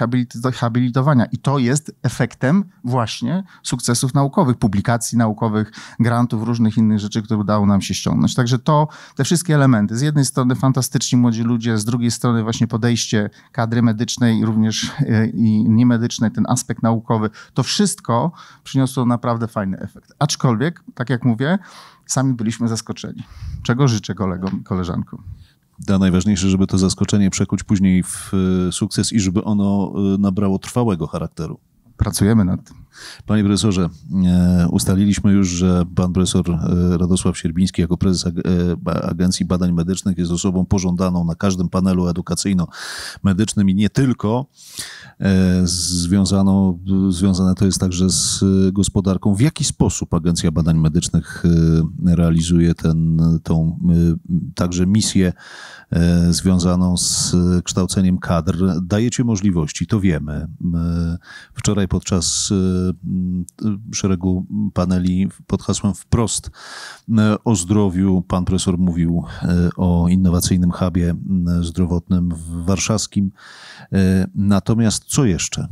habilitowania. I to jest efektem właśnie sukcesów naukowych, publikacji naukowych, grantów, różnych innych rzeczy, które udało nam się ściągnąć. Także to, te wszystkie elementy. Z jednej strony fantastyczni młodzi ludzie, z drugiej strony właśnie podejście kadry medycznej również e, i niemedycznej, ten aspekt naukowy. To wszystko przyniosło naprawdę fajny efekt. Aczkolwiek, tak jak mówię, sami byliśmy zaskoczeni. Czego życzę kolegom, koleżankom? a najważniejsze, żeby to zaskoczenie przekuć później w e, sukces i żeby ono e, nabrało trwałego charakteru. Pracujemy nad tym. Panie profesorze, e, ustaliliśmy już, że pan profesor e, Radosław Sierbiński jako prezes e, Agencji Badań Medycznych jest osobą pożądaną na każdym panelu edukacyjno-medycznym i nie tylko. Związano, związane to jest także z gospodarką. W jaki sposób Agencja Badań Medycznych realizuje ten, tą także misję związaną z kształceniem kadr? Dajecie możliwości, to wiemy. Wczoraj podczas Y, y, szeregu paneli pod hasłem wprost y, o zdrowiu. Pan profesor mówił o innowacyjnym hubie zdrowotnym warszawskim. Natomiast co jeszcze?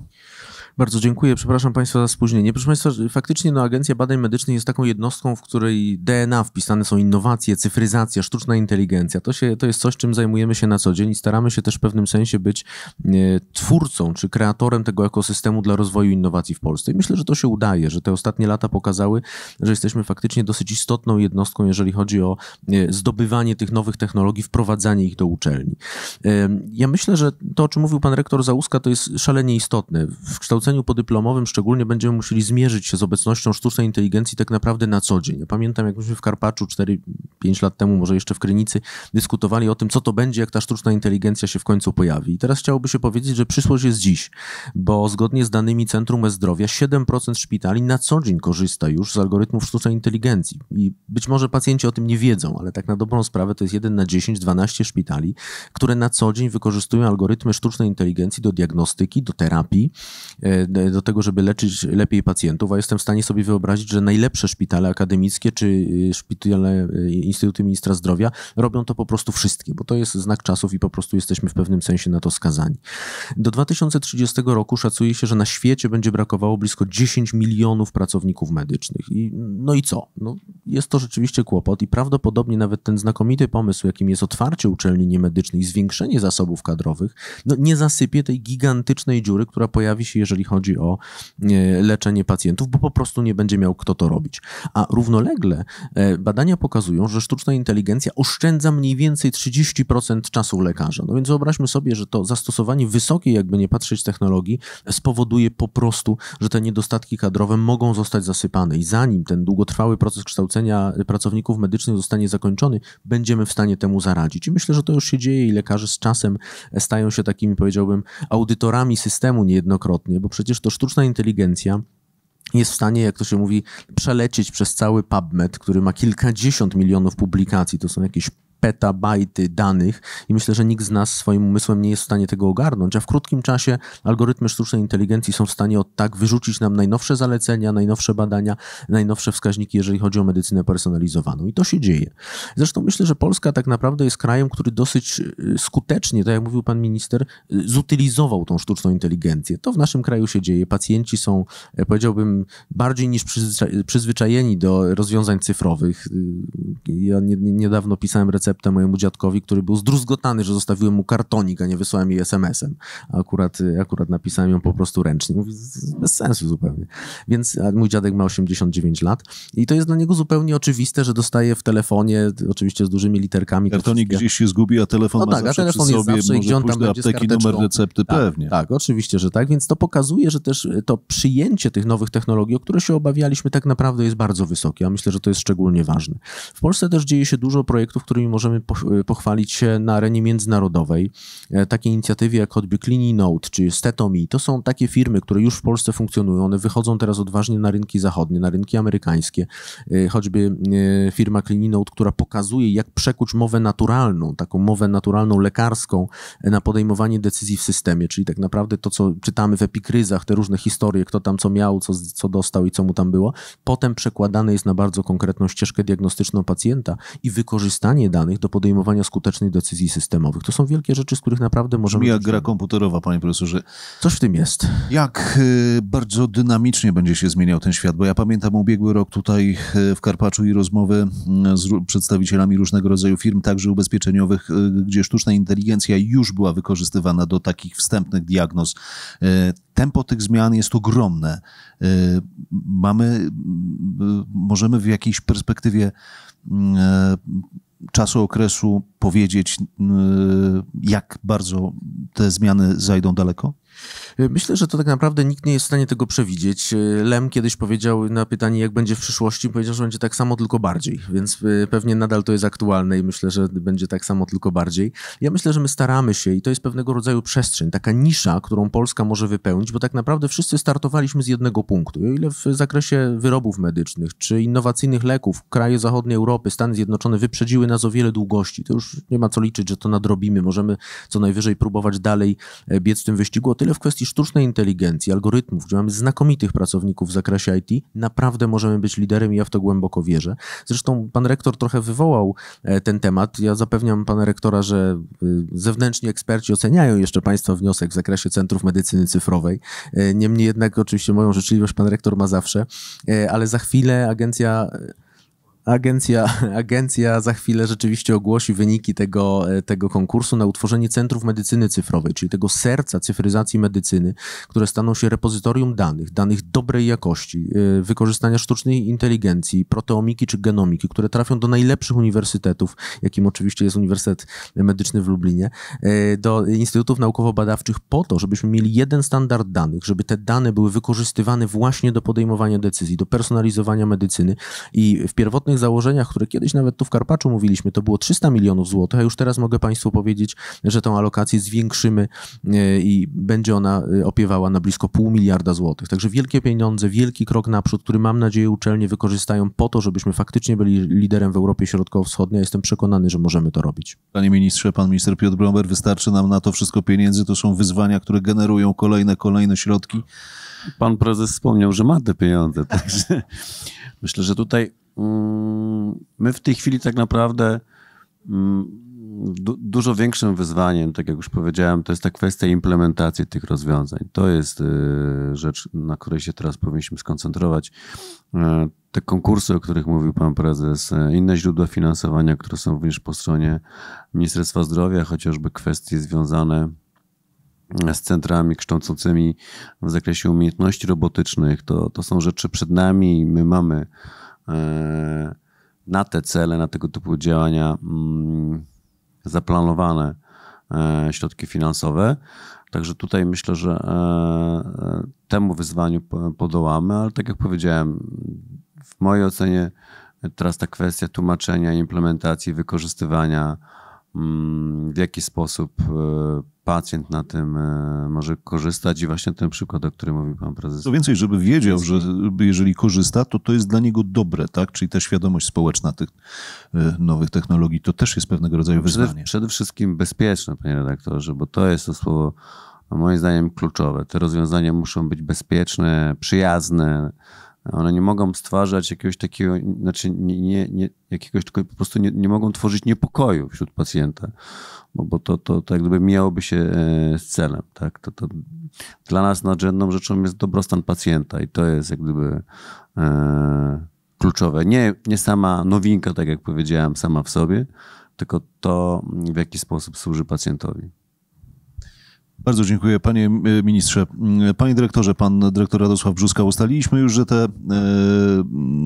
Bardzo dziękuję. Przepraszam Państwa za spóźnienie. Proszę Państwa, faktycznie no, Agencja Badań Medycznych jest taką jednostką, w której DNA wpisane są innowacje, cyfryzacja, sztuczna inteligencja. To, się, to jest coś, czym zajmujemy się na co dzień i staramy się też w pewnym sensie być e, twórcą czy kreatorem tego ekosystemu dla rozwoju innowacji w Polsce. I myślę, że to się udaje, że te ostatnie lata pokazały, że jesteśmy faktycznie dosyć istotną jednostką, jeżeli chodzi o e, zdobywanie tych nowych technologii, wprowadzanie ich do uczelni. E, ja myślę, że to, o czym mówił pan rektor Załuska, to jest szalenie istotne. W kształceniu kształceniu podyplomowym szczególnie będziemy musieli zmierzyć się z obecnością sztucznej inteligencji tak naprawdę na co dzień. Ja pamiętam, jak myśmy w Karpaczu 4-5 lat temu, może jeszcze w Krynicy, dyskutowali o tym, co to będzie, jak ta sztuczna inteligencja się w końcu pojawi. I teraz chciałoby się powiedzieć, że przyszłość jest dziś, bo zgodnie z danymi Centrum E-Zdrowia 7% szpitali na co dzień korzysta już z algorytmów sztucznej inteligencji. I być może pacjenci o tym nie wiedzą, ale tak na dobrą sprawę to jest 1 na 10-12 szpitali, które na co dzień wykorzystują algorytmy sztucznej inteligencji do diagnostyki, do terapii, e, E, do tego, żeby leczyć lepiej pacjentów, a jestem w stanie sobie wyobrazić, że najlepsze szpitale akademickie czy e, szpitale e, Instytutu Ministra Zdrowia robią to po prostu wszystkie, bo to jest znak czasów i po prostu jesteśmy w pewnym sensie na to skazani. Do 2030 roku szacuje się, że na świecie będzie brakowało blisko 10 milionów pracowników medycznych. I, no i co? No, jest to rzeczywiście kłopot i prawdopodobnie nawet ten znakomity pomysł, jakim jest otwarcie uczelni niemedycznych i zwiększenie zasobów kadrowych, no, nie zasypie tej gigantycznej dziury, która pojawi się, jeżeli jeżeli chodzi o e, leczenie pacjentów, bo po prostu nie będzie miał kto to robić. A równolegle e, badania pokazują, że sztuczna inteligencja oszczędza mniej więcej 30% czasu lekarza. No więc wyobraźmy sobie, że to zastosowanie wysokiej, jakby nie patrzeć, technologii spowoduje po prostu, że te niedostatki kadrowe mogą zostać zasypane i zanim ten długotrwały proces kształcenia pracowników medycznych zostanie zakończony, będziemy w stanie temu zaradzić. I myślę, że to już się dzieje i lekarze z czasem stają się takimi, powiedziałbym, audytorami systemu niejednokrotnie, bo Przecież to sztuczna inteligencja jest w stanie, jak to się mówi, przelecieć przez cały PubMed, który ma kilkadziesiąt milionów publikacji. To są jakieś petabajty danych i myślę, że nikt z nas swoim umysłem nie jest w stanie tego ogarnąć, a w krótkim czasie algorytmy sztucznej inteligencji są w stanie od tak wyrzucić nam najnowsze zalecenia, najnowsze badania, najnowsze wskaźniki, jeżeli chodzi o medycynę personalizowaną. I to się dzieje. Zresztą myślę, że Polska tak naprawdę jest krajem, który dosyć y, skutecznie, tak jak mówił pan minister, y, zutylizował tą sztuczną inteligencję. To w naszym kraju się dzieje. Pacjenci są, e, powiedziałbym, bardziej niż przyzwyczajeni do rozwiązań cyfrowych. Y, ja niedawno pisałem recenzję receptę mojemu dziadkowi, który był zdruzgotany, że zostawiłem mu kartonik, a nie wysłałem jej SMS-em. Akurat, y, akurat napisałem ją po prostu ręcznie. Mówi, bez sensu zupełnie. Więc mój dziadek ma 89 lat i to jest dla niego zupełnie oczywiste, że dostaje w telefonie, oczywiście z dużymi literkami. Kartonik wszystkie... gdzieś się zgubi, a telefon no ma tak, zawsze a telefon przy jest zawsze, może on do apteki, numer recepty, tak, pewnie. Tak, oczywiście, że tak, więc to pokazuje, że też y, to przyjęcie tych nowych technologii, o które się obawialiśmy, tak naprawdę jest bardzo wysokie, a myślę, że to jest szczególnie ważne. W Polsce też dzieje się dużo projektów, którymi możemy możemy y, pochwalić się na arenie międzynarodowej. E, takie inicjatywy jak choćby Cleany Note czy Stetomi to są takie firmy, które już w Polsce funkcjonują. One wychodzą teraz odważnie na rynki zachodnie, na rynki amerykańskie. E, choćby e, firma Cleany Note, która pokazuje, jak przekuć mowę naturalną, taką mowę naturalną lekarską na podejmowanie decyzji w systemie, czyli tak naprawdę to, co czytamy w epikryzach, te różne historie, kto tam co miał, co, co dostał i co mu tam było, potem przekładane jest na bardzo konkretną ścieżkę diagnostyczną pacjenta i wykorzystanie danych danych do podejmowania skutecznych decyzji systemowych. To są wielkie rzeczy, z których naprawdę możemy... Jak gra komputerowa, panie profesorze. Coś w tym jest. Jak e, bardzo dynamicznie będzie się zmieniał ten świat, bo ja pamiętam ubiegły rok tutaj e, w Karpaczu i rozmowy z przedstawicielami różnego rodzaju firm, także ubezpieczeniowych, e, gdzie sztuczna inteligencja już była wykorzystywana do takich wstępnych diagnoz. Tempo tych zmian jest ogromne. Mamy, możemy w jakiejś perspektywie czasu, okresu powiedzieć, mm, jak bardzo te zmiany zajdą daleko? E, myślę, że to tak naprawdę nikt nie jest w stanie tego przewidzieć. E, Lem kiedyś powiedział na pytanie, jak będzie w przyszłości, powiedział, że będzie tak samo, tylko bardziej, więc e, pewnie nadal to jest aktualne i myślę, że będzie tak samo, tylko bardziej. Ja myślę, że my staramy się i to jest pewnego rodzaju przestrzeń, taka nisza, którą Polska może wypełnić, bo tak naprawdę wszyscy startowaliśmy z jednego punktu. O ile w zakresie wyrobów medycznych czy innowacyjnych leków kraje zachodniej Europy, Stany Zjednoczone wyprzedziły nas o wiele długości, to już nie ma co liczyć, że to nadrobimy, możemy co najwyżej próbować dalej biec w tym wyścigu, o tyle ile w kwestii sztucznej inteligencji, algorytmów, gdzie mamy znakomitych pracowników w zakresie IT, naprawdę możemy być liderem i ja w to głęboko wierzę. Zresztą pan rektor trochę wywołał e, ten temat. Ja zapewniam pana rektora, że e, zewnętrzni eksperci oceniają jeszcze państwa wniosek w zakresie centrów medycyny cyfrowej. E, niemniej jednak oczywiście moją życzliwość pan rektor ma zawsze, ale za chwilę agencja Agencja, agencja za chwilę rzeczywiście ogłosi wyniki tego, e, tego konkursu na utworzenie Centrów Medycyny Cyfrowej, czyli tego serca cyfryzacji medycyny, które staną się repozytorium danych, danych dobrej jakości, e, wykorzystania sztucznej inteligencji, proteomiki czy genomiki, które trafią do najlepszych uniwersytetów, jakim oczywiście jest Uniwersytet Medyczny w Lublinie, e, do instytutów naukowo-badawczych po to, żebyśmy mieli jeden standard danych, żeby te dane były wykorzystywane właśnie do podejmowania decyzji, do personalizowania medycyny i w pierwotnym pierwotnych założeniach, które kiedyś nawet tu w Karpaczu mówiliśmy, to było 300 milionów złotych, a już teraz mogę Państwu powiedzieć, że tą alokację zwiększymy e, i będzie ona e, opiewała na blisko pół miliarda złotych. Także wielkie pieniądze, wielki krok naprzód, który mam nadzieję uczelnie wykorzystają po to, żebyśmy faktycznie byli liderem w Europie Środkowo-Wschodniej. Jestem przekonany, że możemy to robić. Panie ministrze, pan minister Piotr Bromber, wystarczy nam na to wszystko pieniędzy. To są wyzwania, które generują kolejne, kolejne środki. Pan prezes wspomniał, że ma te pieniądze, także myślę, że tutaj Mm, my w tej chwili tak naprawdę mm, du dużo większym wyzwaniem, tak jak już powiedziałem, to jest ta kwestia implementacji tych rozwiązań. To jest y, rzecz, na której się teraz powinniśmy skoncentrować. Y, te konkursy, o których mówił pan prezes, y, inne źródła finansowania, które są również po stronie Ministerstwa Zdrowia, chociażby kwestie związane z centrami kształcącymi w zakresie umiejętności robotycznych. To, to są rzeczy przed nami. My mamy E, na te cele, na tego typu działania mm, zaplanowane e, środki finansowe. Także tutaj myślę, że e, temu wyzwaniu podołamy, ale tak jak powiedziałem, w mojej ocenie teraz ta kwestia tłumaczenia, implementacji, wykorzystywania, mm, w jaki sposób pacjent na tym e, może korzystać i właśnie ten przykład, o którym mówił pan prezes. Co więcej, żeby wiedział, że jeżeli korzysta, to to jest dla niego dobre, tak? Czyli ta świadomość społeczna tych e, nowych technologii to też jest pewnego rodzaju wyzwanie. Przede, przede wszystkim bezpieczne, panie redaktorze, bo to jest to słowo moim zdaniem kluczowe. Te rozwiązania muszą być bezpieczne, przyjazne, one nie mogą stwarzać jakiegoś takiego, znaczy nie, nie, nie jakiegoś tylko po prostu nie, nie, mogą tworzyć niepokoju wśród pacjenta, bo, bo to, to, to jak gdyby mijałoby się e, z celem. Tak? To, to dla nas nadrzędną rzeczą jest dobrostan pacjenta i to jest jak gdyby e, kluczowe. Nie, nie sama nowinka, tak jak powiedziałem, sama w sobie, tylko to, w jaki sposób służy pacjentowi. Bardzo dziękuję panie e, ministrze. Mm, panie dyrektorze, pan dyrektor Radosław Brzuska, ustaliliśmy już, że te, e,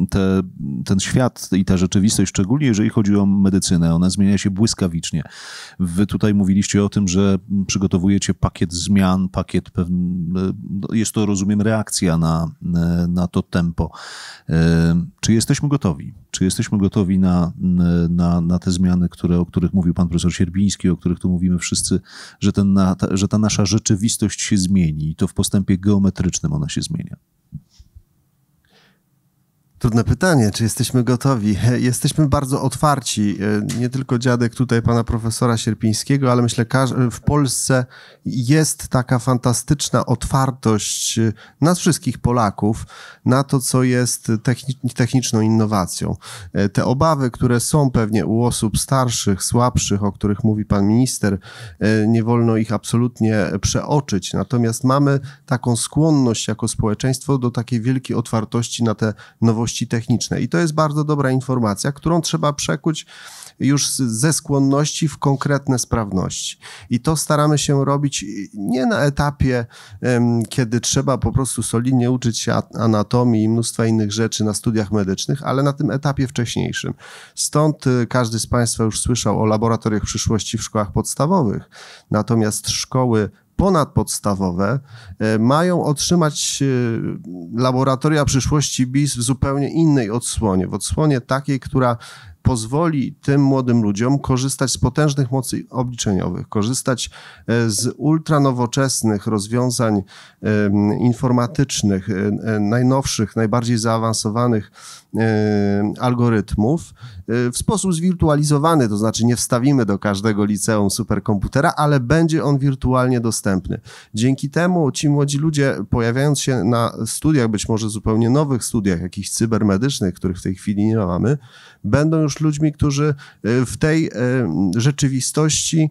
te, ten świat i ta rzeczywistość, szczególnie jeżeli chodzi o medycynę, ona zmienia się błyskawicznie. Wy tutaj mówiliście o tym, że przygotowujecie pakiet zmian, pakiet pewn e, no, jest to rozumiem reakcja na, na to tempo. Czy jesteśmy gotowi? Czy jesteśmy gotowi na, na, na te zmiany, które, o których mówił pan profesor Sierbiński, o których tu mówimy wszyscy, że, ten, że ta nasza rzeczywistość się zmieni i to w postępie geometrycznym ona się zmienia. Trudne pytanie, czy jesteśmy gotowi? Jesteśmy bardzo otwarci. E, nie tylko dziadek tutaj pana profesora Sierpińskiego, ale myślę, że w Polsce jest taka fantastyczna otwartość e, nas wszystkich Polaków na to, co jest techniczną innowacją. E, te obawy, które są pewnie u osób starszych, słabszych, o których mówi pan minister, nie wolno ich absolutnie przeoczyć. Natomiast mamy taką skłonność jako społeczeństwo do takiej wielkiej otwartości na te nowości umiejętności techniczne. I to jest bardzo dobra informacja, którą trzeba przekuć już ze skłonności w konkretne sprawności. I to staramy się robić nie na etapie, kiedy trzeba po prostu solidnie uczyć się anatomii i mnóstwa innych rzeczy na studiach medycznych, ale na tym etapie wcześniejszym. Stąd y, każdy z Państwa już słyszał o laboratoriach przyszłości w szkołach podstawowych. Natomiast szkoły ponadpodstawowe e, mają otrzymać e, laboratoria przyszłości BIS w zupełnie innej odsłonie, w odsłonie takiej, która pozwoli tym młodym ludziom korzystać z potężnych mocy obliczeniowych, korzystać e, z ultranowoczesnych rozwiązań informatycznych, e, e, najnowszych, najbardziej zaawansowanych algorytmów w sposób zwirtualizowany, to znaczy nie wstawimy do każdego liceum superkomputera, ale będzie on wirtualnie dostępny. Dzięki temu ci młodzi ludzie, pojawiając się na studiach, być może zupełnie nowych studiach, jakichś cybermedycznych, których w tej chwili nie mamy, będą już ludźmi, którzy e, w tej e, rzeczywistości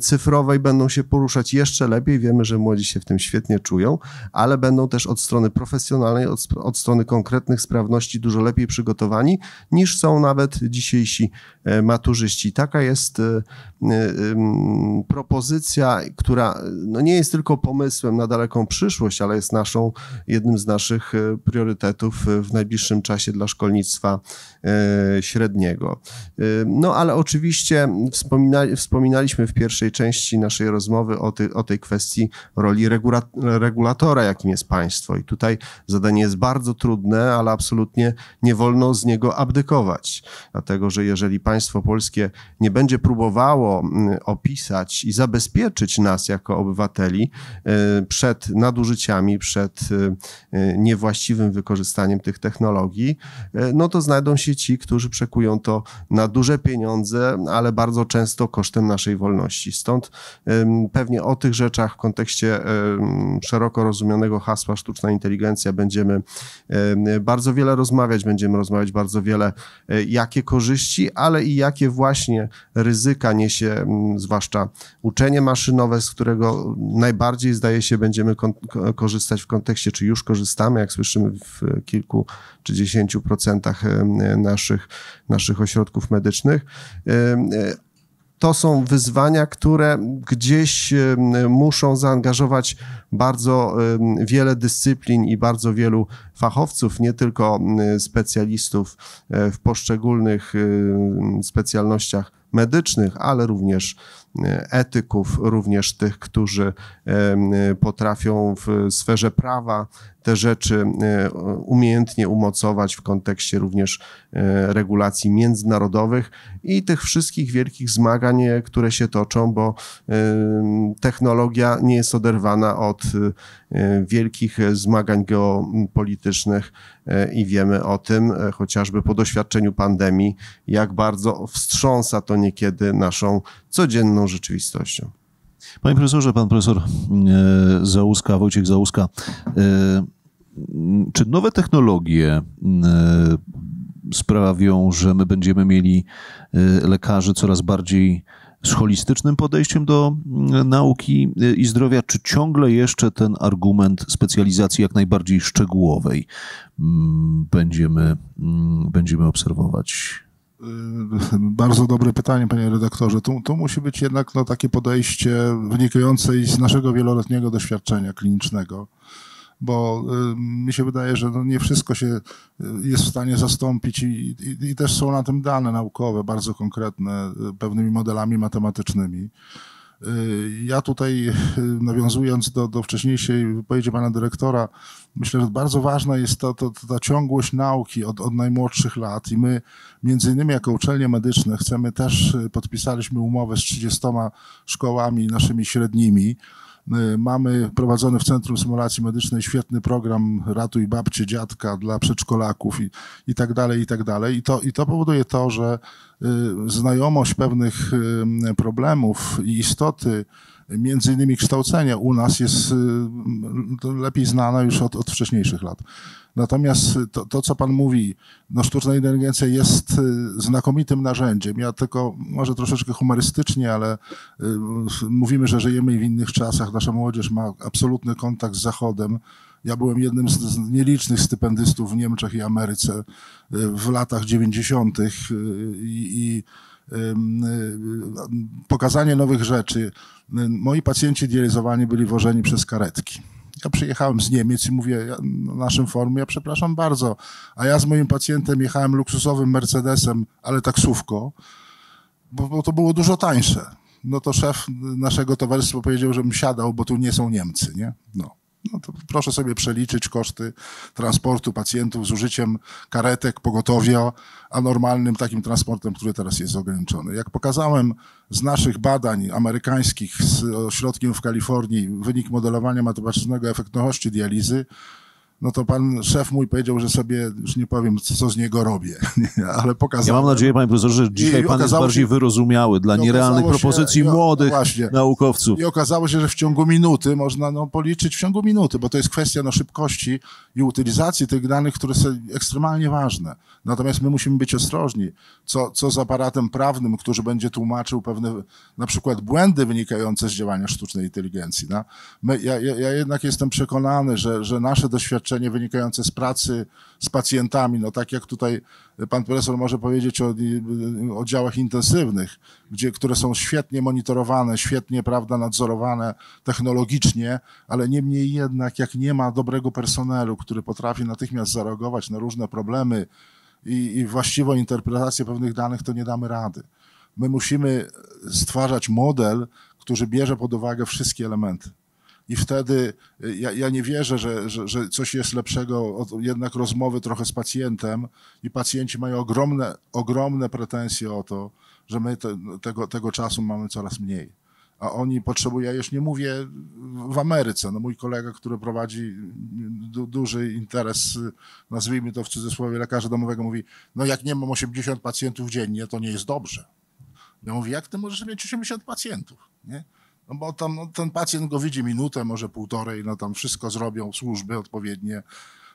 cyfrowej będą się poruszać jeszcze lepiej. Wiemy, że młodzi się w tym świetnie czują, ale będą też od strony profesjonalnej, od, od strony konkretnych sprawności dużo lepiej przygotowani niż są nawet dzisiejsi e, maturzyści. Taka jest propozycja, która no nie jest tylko pomysłem na daleką przyszłość, ale jest naszą, jednym z naszych priorytetów w najbliższym czasie dla szkolnictwa średniego. Y, no ale oczywiście wspomina, wspominaliśmy w pierwszej części naszej rozmowy o, ty, o tej kwestii roli regula, regulatora, jakim jest państwo. I tutaj zadanie jest bardzo trudne, ale absolutnie nie wolno z niego abdykować, dlatego że jeżeli państwo polskie nie będzie próbowało mm, opisać i zabezpieczyć nas jako obywateli y, przed nadużyciami, przed y, niewłaściwym wykorzystaniem tych technologii, no to znajdą się ci, którzy przekonują, oczekują to na duże pieniądze, ale bardzo często kosztem naszej wolności. Stąd pewnie o tych rzeczach w kontekście szeroko rozumianego hasła sztuczna inteligencja będziemy bardzo wiele rozmawiać, będziemy rozmawiać bardzo wiele, e, jakie korzyści, ale i jakie właśnie ryzyka niesie zwłaszcza uczenie maszynowe, z którego najbardziej zdaje się będziemy korzystać w kontekście, czy już korzystamy, jak słyszymy w kilku czy 10% e, naszych, naszych ośrodków medycznych e, e, to są wyzwania, które gdzieś muszą zaangażować bardzo wiele dyscyplin i bardzo wielu fachowców, nie tylko specjalistów w poszczególnych specjalnościach medycznych, ale również E, etyków, również tych, którzy e, potrafią w sferze prawa te rzeczy e, umiejętnie umocować w kontekście również regulacji międzynarodowych i tych wszystkich wielkich zmagań, które się toczą, bo technologia nie jest oderwana od wielkich zmagań geopolitycznych i wiemy o tym, chociażby po doświadczeniu pandemii, jak bardzo wstrząsa to niekiedy naszą codzienną rzeczywistością. Panie profesorze, pan profesor e, Załuska, Wojciech Załuska, e, czy nowe technologie e, sprawią, że my będziemy mieli lekarzy coraz bardziej z holistycznym podejściem do nauki i zdrowia, czy ciągle jeszcze ten argument specjalizacji jak najbardziej szczegółowej będziemy, będziemy obserwować? Y, bardzo dobre pytanie, panie redaktorze. Tu, tu musi być jednak no, takie podejście wynikające z naszego wieloletniego doświadczenia klinicznego bo y, mi się wydaje, że no nie wszystko się y, jest w stanie zastąpić i, i, i, też są na tym dane naukowe, bardzo konkretne, y, pewnymi modelami matematycznymi. Y, ja tutaj, y, nawiązując do, do wcześniejszej wypowiedzi pana dyrektora, myślę, że bardzo ważna jest ta, ta, ta ciągłość nauki od, od najmłodszych lat i my, między innymi jako uczelnie medyczne, chcemy też, y, podpisaliśmy umowę z 30 szkołami naszymi średnimi, E, mamy prowadzony w Centrum Symulacji Medycznej świetny program Ratuj babcie, dziadka dla przedszkolaków i, i tak dalej, i tak dalej. I to, I to powoduje to, że e, znajomość pewnych e, problemów i istoty między innymi kształcenia u nas jest lepiej znana już od, od wcześniejszych lat. Natomiast to, to, co Pan mówi, no sztuczna inteligencja jest y, znakomitym narzędziem. Ja tylko może troszeczkę humorystycznie, ale y, mówimy, że żyjemy w innych czasach. Nasza młodzież ma absolutny kontakt z Zachodem. Ja byłem jednym z nielicznych stypendystów w Niemczech i Ameryce y, w latach 90. i pokazanie nowych rzeczy. Moi pacjenci dializowani byli wożeni przez karetki ja przyjechałem z Niemiec i mówię na naszym forum, ja przepraszam bardzo, a ja z moim pacjentem jechałem luksusowym Mercedesem, ale taksówką, bo, bo to było dużo tańsze. No to szef naszego towarzystwa powiedział, żebym siadał, bo tu nie są Niemcy, nie? No no to proszę sobie przeliczyć koszty transportu pacjentów z użyciem karetek, pogotowia, a normalnym takim transportem, który teraz jest ograniczony. Jak pokazałem z naszych badań amerykańskich z ośrodkiem w Kalifornii, wynik modelowania matematycznego efektywności dializy, no to pan szef mój powiedział, że sobie, już nie powiem, co z niego robię, ale pokazał. Ja mam nadzieję, panie profesorze, że dzisiaj pan jest bardziej się, wyrozumiały dla nierealnych propozycji młodych no naukowców. I okazało się, że w ciągu minuty można no, policzyć, w ciągu minuty, bo to jest kwestia no, szybkości i utylizacji tych danych, które są ekstremalnie ważne. Natomiast my musimy być ostrożni, co, co z aparatem prawnym, który będzie tłumaczył pewne, na przykład błędy wynikające z działania sztucznej inteligencji. No. My, ja, ja, ja jednak jestem przekonany, że, że nasze doświadczenie doświadczenie wynikające z pracy z pacjentami. No tak jak tutaj pan profesor może powiedzieć o oddziałach intensywnych, gdzie, które są świetnie monitorowane, świetnie prawda, nadzorowane technologicznie, ale niemniej jednak jak nie ma dobrego personelu, który potrafi natychmiast zareagować na różne problemy i, i właściwą interpretację pewnych danych, to nie damy rady. My musimy stwarzać model, który bierze pod uwagę wszystkie elementy. I wtedy y, ja, ja nie wierzę, że, że, że, coś jest lepszego od jednak rozmowy trochę z pacjentem i pacjenci mają ogromne, ogromne pretensje o to, że my te, no, tego, tego czasu mamy coraz mniej. A oni potrzebują, ja już nie mówię w Ameryce, no mój kolega, który prowadzi du, duży interes, nazwijmy to w cudzysłowie lekarza domowego, mówi, no jak nie mam 80 pacjentów dziennie, to nie jest dobrze. Ja mówię, jak ty możesz mieć 80 pacjentów, nie? No bo tam no, ten pacjent go widzi minutę, może półtorej, no tam wszystko zrobią służby odpowiednie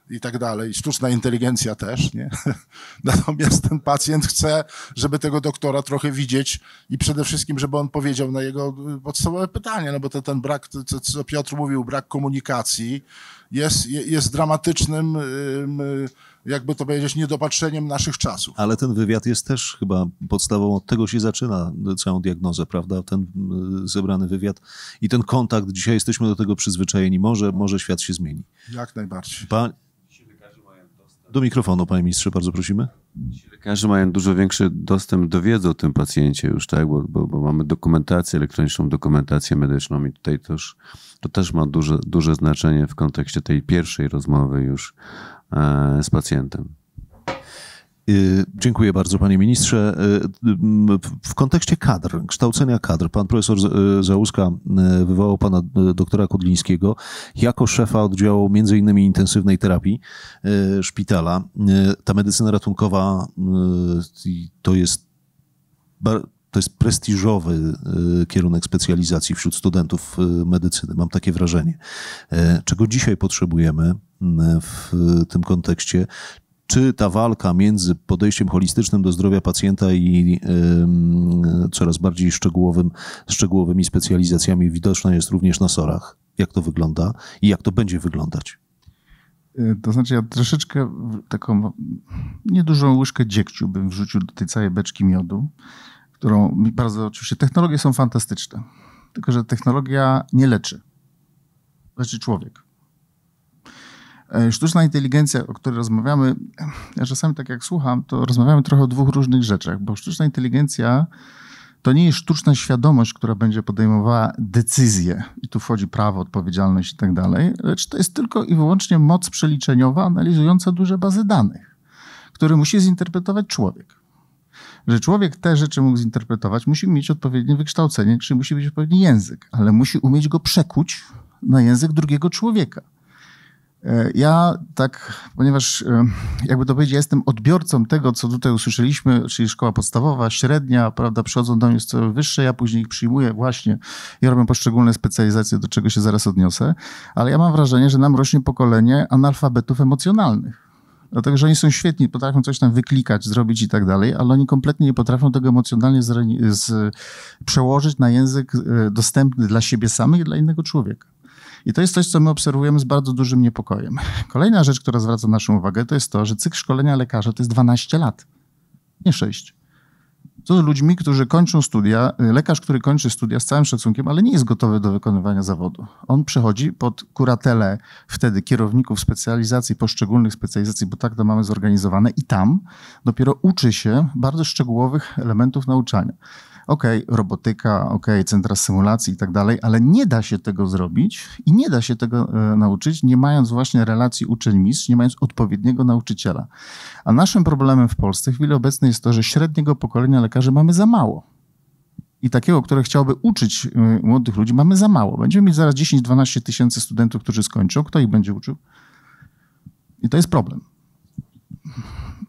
i tak dalej. Sztuczna inteligencja też, nie? Natomiast ten pacjent chce, żeby tego doktora trochę widzieć i przede wszystkim, żeby on powiedział na jego podstawowe pytanie, no bo to ten brak, co, co Piotr mówił, brak komunikacji, jest, jest dramatycznym, jakby to powiedzieć, niedopatrzeniem naszych czasów. Ale ten wywiad jest też chyba podstawą, od tego się zaczyna y, całą diagnozę, prawda? Ten y, zebrany wywiad i ten kontakt, dzisiaj jesteśmy do tego przyzwyczajeni. Może, może świat się zmieni. Jak najbardziej. Pa do mikrofonu, panie ministrze, bardzo prosimy. Lekarze mają dużo większy dostęp do wiedzy o tym pacjencie już, tak? Bo, bo, bo mamy dokumentację elektroniczną, dokumentację medyczną i tutaj też, to też ma duże, duże znaczenie w kontekście tej pierwszej rozmowy już e, z pacjentem. Y, dziękuję bardzo, panie ministrze. Y, y, w kontekście kadr, kształcenia kadr, pan profesor Załuska wywołał pana doktora Kudlińskiego jako szefa oddziału między innymi intensywnej terapii szpitala. Ta medycyna ratunkowa to jest to jest prestiżowy kierunek specjalizacji wśród studentów medycyny. Mam takie wrażenie. Czego dzisiaj potrzebujemy w tym kontekście? czy ta walka między podejściem holistycznym do zdrowia pacjenta i y, coraz bardziej szczegółowym, szczegółowymi specjalizacjami widoczna jest również na sor Jak to wygląda i jak to będzie wyglądać? E, to znaczy, ja troszeczkę taką niedużą łyżkę dziegciu bym wrzucił do tej całej beczki miodu, którą mi bardzo oczywiście. Technologie są fantastyczne, tylko że technologia nie leczy. Leczy człowiek. E, sztuczna inteligencja, o której rozmawiamy, ja e, czasami tak jak słucham, to rozmawiamy trochę o dwóch różnych rzeczach, bo sztuczna inteligencja to nie jest sztuczna świadomość, która będzie podejmowała decyzje, i tu wchodzi prawo, odpowiedzialność i tak dalej, lecz to jest tylko i wyłącznie moc przeliczeniowa analizująca duże bazy danych, które musi zinterpretować człowiek. Że człowiek te rzeczy mógł zinterpretować, musi mieć odpowiednie wykształcenie, czyli musi mieć odpowiedni język, ale musi umieć go przekuć na język drugiego człowieka. E, ja tak, ponieważ e, jakby to powiedzieć, ja jestem odbiorcą tego, co tutaj usłyszeliśmy, czyli szkoła podstawowa, średnia, prawda, przychodzą do mnie studia wyższe, ja później ich przyjmuję właśnie i robię poszczególne specjalizacje, do czego się zaraz odniosę, ale ja mam wrażenie, że nam rośnie pokolenie analfabetów emocjonalnych. Dlatego, że oni są świetni, potrafią coś tam wyklikać, zrobić i tak dalej, ale oni kompletnie nie potrafią tego emocjonalnie z, z, przełożyć na język e, dostępny dla siebie samych i dla innego człowieka. I to jest coś, co my obserwujemy z bardzo dużym niepokojem. Kolejna rzecz, która zwraca naszą uwagę, to jest to, że cykl szkolenia lekarza to jest 12 lat, nie 6. To z ludźmi, którzy kończą studia, lekarz, który kończy studia z całym szacunkiem, ale nie jest gotowy do wykonywania zawodu. On przechodzi pod kuratele wtedy kierowników specjalizacji, poszczególnych specjalizacji, bo tak to mamy zorganizowane, i tam dopiero uczy się bardzo szczegółowych elementów nauczania ok, robotyka, ok, centra symulacji i tak dalej, ale nie da się tego zrobić i nie da się tego e, nauczyć, nie mając właśnie relacji uczeń-mistrz, nie mając odpowiedniego nauczyciela. A naszym problemem w Polsce w chwili obecnej jest to, że średniego pokolenia lekarzy mamy za mało. I takiego, które chciałoby uczyć e, młodych ludzi, mamy za mało. Będziemy mieć zaraz 10-12 tysięcy studentów, którzy skończą. Kto ich będzie uczył? I to jest problem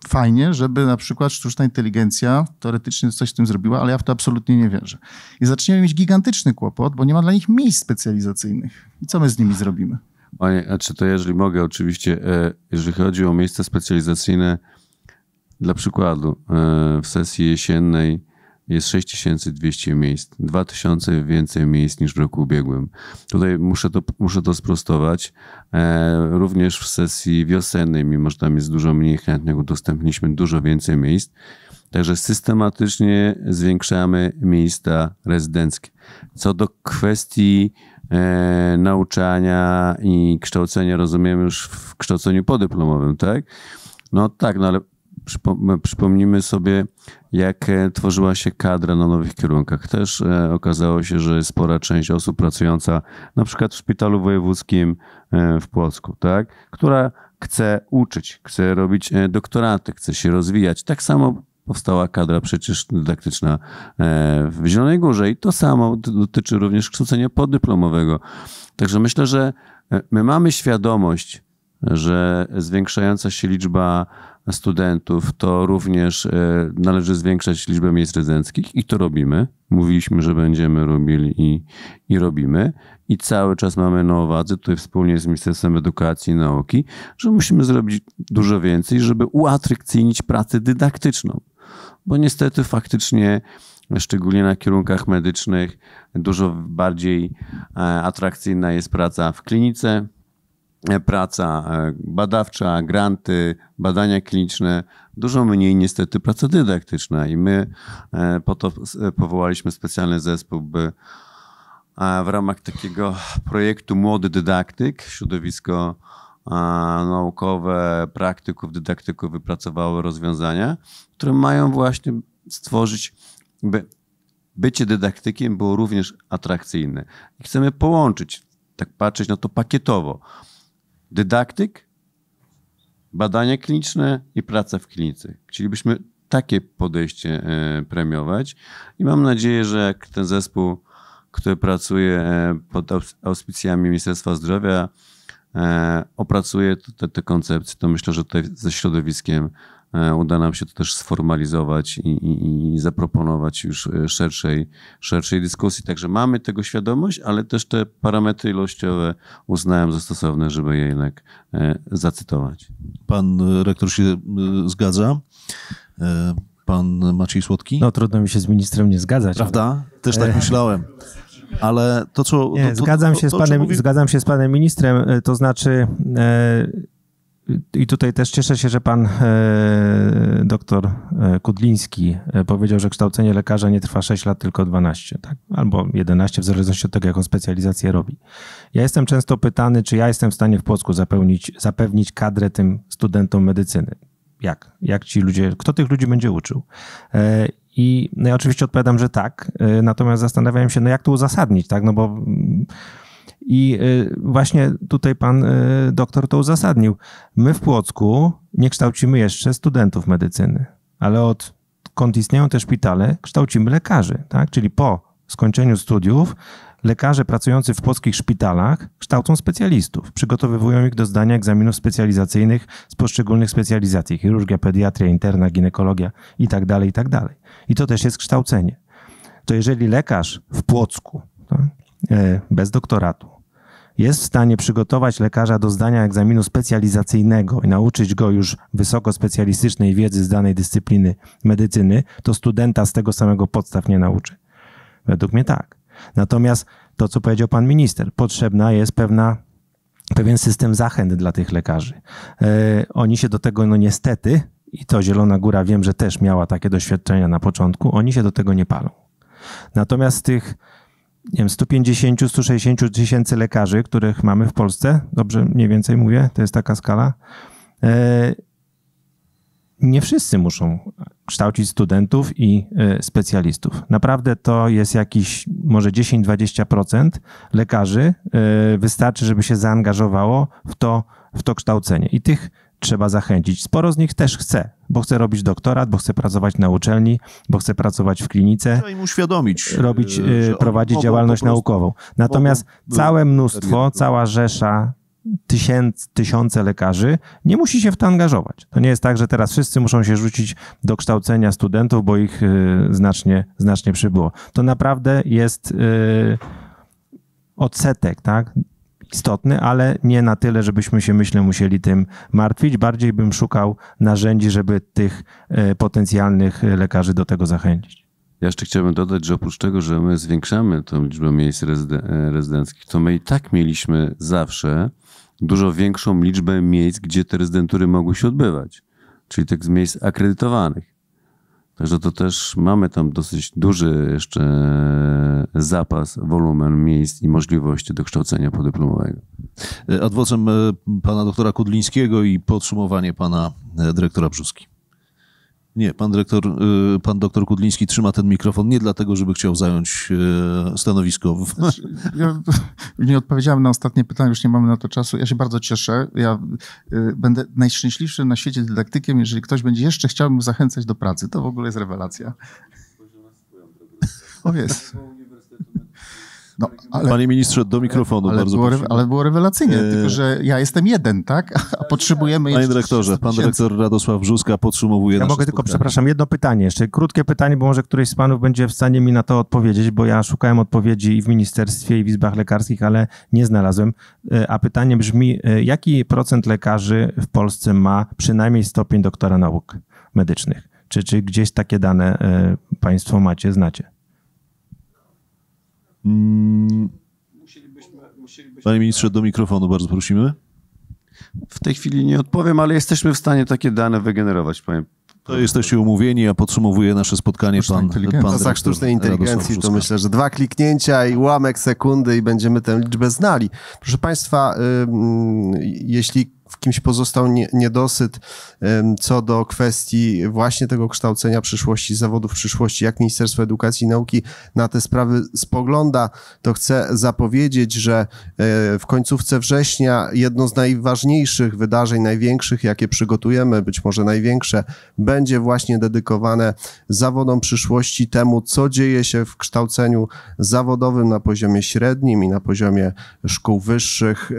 fajnie, żeby na przykład sztuczna inteligencja teoretycznie coś z tym zrobiła, ale ja w to absolutnie nie wierzę. I zaczniemy mieć gigantyczny kłopot, bo nie ma dla nich miejsc specjalizacyjnych. I co my z nimi zrobimy? Panie, a czy to jeżeli mogę, oczywiście, e, jeżeli chodzi o miejsca specjalizacyjne, dla przykładu, e, w sesji jesiennej jest 6200 miejsc, 2000 więcej miejsc niż w roku ubiegłym. Tutaj muszę to, muszę to sprostować. E, również w sesji wiosennej, mimo że tam jest dużo mniej chętnych, udostępniliśmy dużo więcej miejsc. Także systematycznie zwiększamy miejsca rezydenckie. Co do kwestii e, nauczania i kształcenia, rozumiem już w kształceniu podyplomowym, tak? No tak, no ale przypomnijmy sobie, jak e, tworzyła się kadra na nowych kierunkach. Też e, okazało się, że spora część osób pracująca na przykład w szpitalu wojewódzkim e, w Płocku, tak, która chce uczyć, chce robić doktoraty, chce się rozwijać. Tak samo powstała kadra przecież dydaktyczna w Zielonej Górze i to samo dotyczy również kształcenia poddyplomowego. Także myślę, że my mamy świadomość, że zwiększająca się liczba studentów, to również e, należy zwiększać liczbę miejsc rezydenckich i to robimy. Mówiliśmy, że będziemy robili i, i robimy. I cały czas mamy na uwadze, tutaj wspólnie z Ministerstwem Edukacji i Nauki, że musimy zrobić dużo więcej, żeby uatrakcyjnić pracę dydaktyczną. Bo niestety faktycznie szczególnie na kierunkach medycznych, dużo bardziej e, atrakcyjna jest praca w klinice, E, praca e, badawcza, granty, badania kliniczne, dużo mniej niestety praca dydaktyczna i my e, po to powołaliśmy specjalny zespół, by w ramach takiego projektu Młody Dydaktyk środowisko naukowe, praktyków, dydaktyków wypracowało rozwiązania, które mają właśnie stworzyć, by bycie dydaktykiem było również atrakcyjne. I chcemy połączyć, tak patrzeć na to pakietowo dydaktyk, badania kliniczne i praca w klinice. Chcielibyśmy takie podejście e, premiować i mam nadzieję, że jak ten zespół, który pracuje e, pod auspicjami Ministerstwa Zdrowia, e, opracuje te, te koncepcje, to myślę, że tutaj ze środowiskiem E, uda nam się to też sformalizować i, i, i, zaproponować już e, szerszej, szerszej dyskusji. Także mamy tego świadomość, ale też te parametry ilościowe uznałem za stosowne, żeby je jednak e, zacytować. Pan rektor się zgadza. Pan Maciej Słodki? No trudno mi się z ministrem nie zgadzać. Prawda? Ale... Też tak myślałem. Ale to, co. Nie, to, to, zgadzam, się to, z panem, mówi... zgadzam się z panem ministrem, to znaczy. I tutaj też cieszę się, że pan e, doktor e, Kudliński e, powiedział, że kształcenie lekarza nie trwa 6 lat, tylko 12, tak? albo 11, w zależności od tego, jaką specjalizację robi. Ja jestem często pytany, czy ja jestem w stanie w Polsku zapełnić, zapewnić kadrę tym studentom medycyny. Jak? Jak ci ludzie, kto tych ludzi będzie uczył? I no ja oczywiście odpowiadam, że tak, natomiast zastanawiałem się, no jak to uzasadnić, tak? No bo mm, i y, właśnie tutaj pan y, doktor to uzasadnił. My w Płocku nie kształcimy jeszcze studentów medycyny, ale od istnieją te szpitale, kształcimy lekarzy, tak? Czyli po skończeniu studiów lekarze pracujący w polskich szpitalach kształcą specjalistów, przygotowywują ich do zdania egzaminów specjalizacyjnych z poszczególnych specjalizacji, chirurgia, pediatria, interna, ginekologia i tak dalej I tak to też jest kształcenie. To jeżeli lekarz w Płocku, tak, e, bez doktoratu, jest w stanie przygotować lekarza do zdania egzaminu specjalizacyjnego i nauczyć go już wysoko specjalistycznej wiedzy z danej dyscypliny medycyny, to studenta z tego samego podstaw nie nauczy. Według mnie tak. Natomiast to, co powiedział pan minister, potrzebna jest pewna pewien system zachęt dla tych lekarzy. E, oni się do tego, no niestety, i to Zielona Góra wiem, że też miała takie doświadczenia na początku, oni się do tego nie palą. Natomiast tych nie wiem, 150, 160 tysięcy lekarzy, których mamy w Polsce, dobrze mniej więcej mówię, to jest taka skala. E, nie wszyscy muszą kształcić studentów i e, specjalistów. Naprawdę to jest jakiś może 10-20% lekarzy. E, wystarczy, żeby się zaangażowało w to, w to kształcenie. I tych trzeba zachęcić. Sporo z nich też chce, bo chce robić doktorat, bo chce pracować na uczelni, bo chce pracować w klinice. Trzeba im uświadomić. Robić, e, e, prowadzić działalność naukową. Natomiast całe mnóstwo, cała rzesza tysięc, tysiące lekarzy nie musi się w to angażować. To nie jest tak, że teraz wszyscy muszą się rzucić do kształcenia studentów, bo ich e, znacznie, znacznie przybyło. To naprawdę jest odsetek, tak? istotny, ale nie na tyle, żebyśmy się, myślę, musieli tym martwić. Bardziej bym szukał narzędzi, żeby tych e, potencjalnych e, lekarzy do tego zachęcić. Ja jeszcze chciałbym dodać, że oprócz tego, że my zwiększamy tą liczbę miejsc e, rezydenckich, to my i tak mieliśmy zawsze dużo większą liczbę miejsc, gdzie te rezydentury mogły się odbywać, czyli tych miejsc akredytowanych. Także to też mamy tam dosyć duży jeszcze zapas, wolumen miejsc i możliwości do kształcenia podyplomowego. Adwoczem e, pana doktora Kudlińskiego i podsumowanie pana e, dyrektora Brzuski. Nie, pan dyrektor, y, pan doktor Kudliński trzyma ten mikrofon nie dlatego, żeby chciał zająć y, stanowisko. W... Znaczy, ja nie odpowiedziałem na ostatnie pytanie, już nie mamy na to czasu. Ja się bardzo cieszę. Ja y, będę najszczęśliwszym na świecie dydaktykiem, jeżeli ktoś będzie jeszcze chciał zachęcać do pracy. To w ogóle jest rewelacja. O jest. No, ale, Panie ministrze, do mikrofonu ale, ale bardzo było, proszę. Ale było rewelacyjnie, e... tylko że ja jestem jeden, tak? A potrzebujemy Panie dyrektorze, pan dyrektor Radosław Brzuska podsumowuje Ja mogę spotkanie. tylko, przepraszam, jedno pytanie, jeszcze krótkie pytanie, bo może któryś z panów będzie w stanie mi na to odpowiedzieć, bo ja szukałem odpowiedzi i w ministerstwie, i w izbach lekarskich, ale nie znalazłem. E, a pytanie brzmi, e, jaki procent lekarzy w Polsce ma przynajmniej stopień doktora nauk medycznych? Czy, czy gdzieś takie dane e, państwo macie, znacie? Mm. Panie ministrze, do mikrofonu bardzo prosimy. W tej chwili nie odpowiem, ale jesteśmy w stanie takie dane wygenerować, panie. To jesteście umówieni, a podsumowuje nasze spotkanie pan, pan Na znak sztucznej inteligencji to myślę, że dwa kliknięcia i ułamek sekundy i będziemy tę liczbę znali. Proszę państwa, jeśli w kimś pozostał niedosyt co do kwestii właśnie tego kształcenia przyszłości, zawodów przyszłości, jak Ministerstwo Edukacji i Nauki na te sprawy spogląda, to chcę zapowiedzieć, że e, w końcówce września jedno z najważniejszych wydarzeń, największych, jakie przygotujemy, być może największe, będzie właśnie dedykowane zawodom przyszłości, temu, co dzieje się w kształceniu zawodowym na poziomie średnim i na poziomie szkół wyższych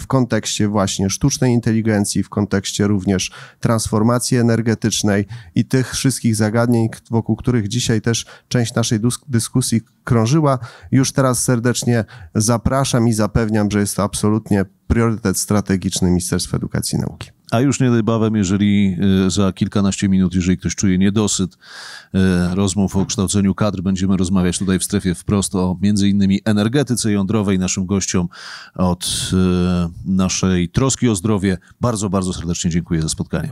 w kontekście właśnie sztucznej inteligencji, w kontekście również transformacji energetycznej i tych wszystkich zagadnień, wokół których dzisiaj też część naszej dyskusji krążyła. Już teraz serdecznie zapraszam i zapewniam, że jest to absolutnie priorytet strategiczny Ministerstwa Edukacji i Nauki. A już niebawem, jeżeli e, za kilkanaście minut, jeżeli ktoś czuje niedosyt e, rozmów o kształceniu kadr, będziemy rozmawiać tutaj w strefie wprost o między innymi energetyce jądrowej. Naszym gościom od e, naszej troski o zdrowie bardzo, bardzo serdecznie dziękuję za spotkanie.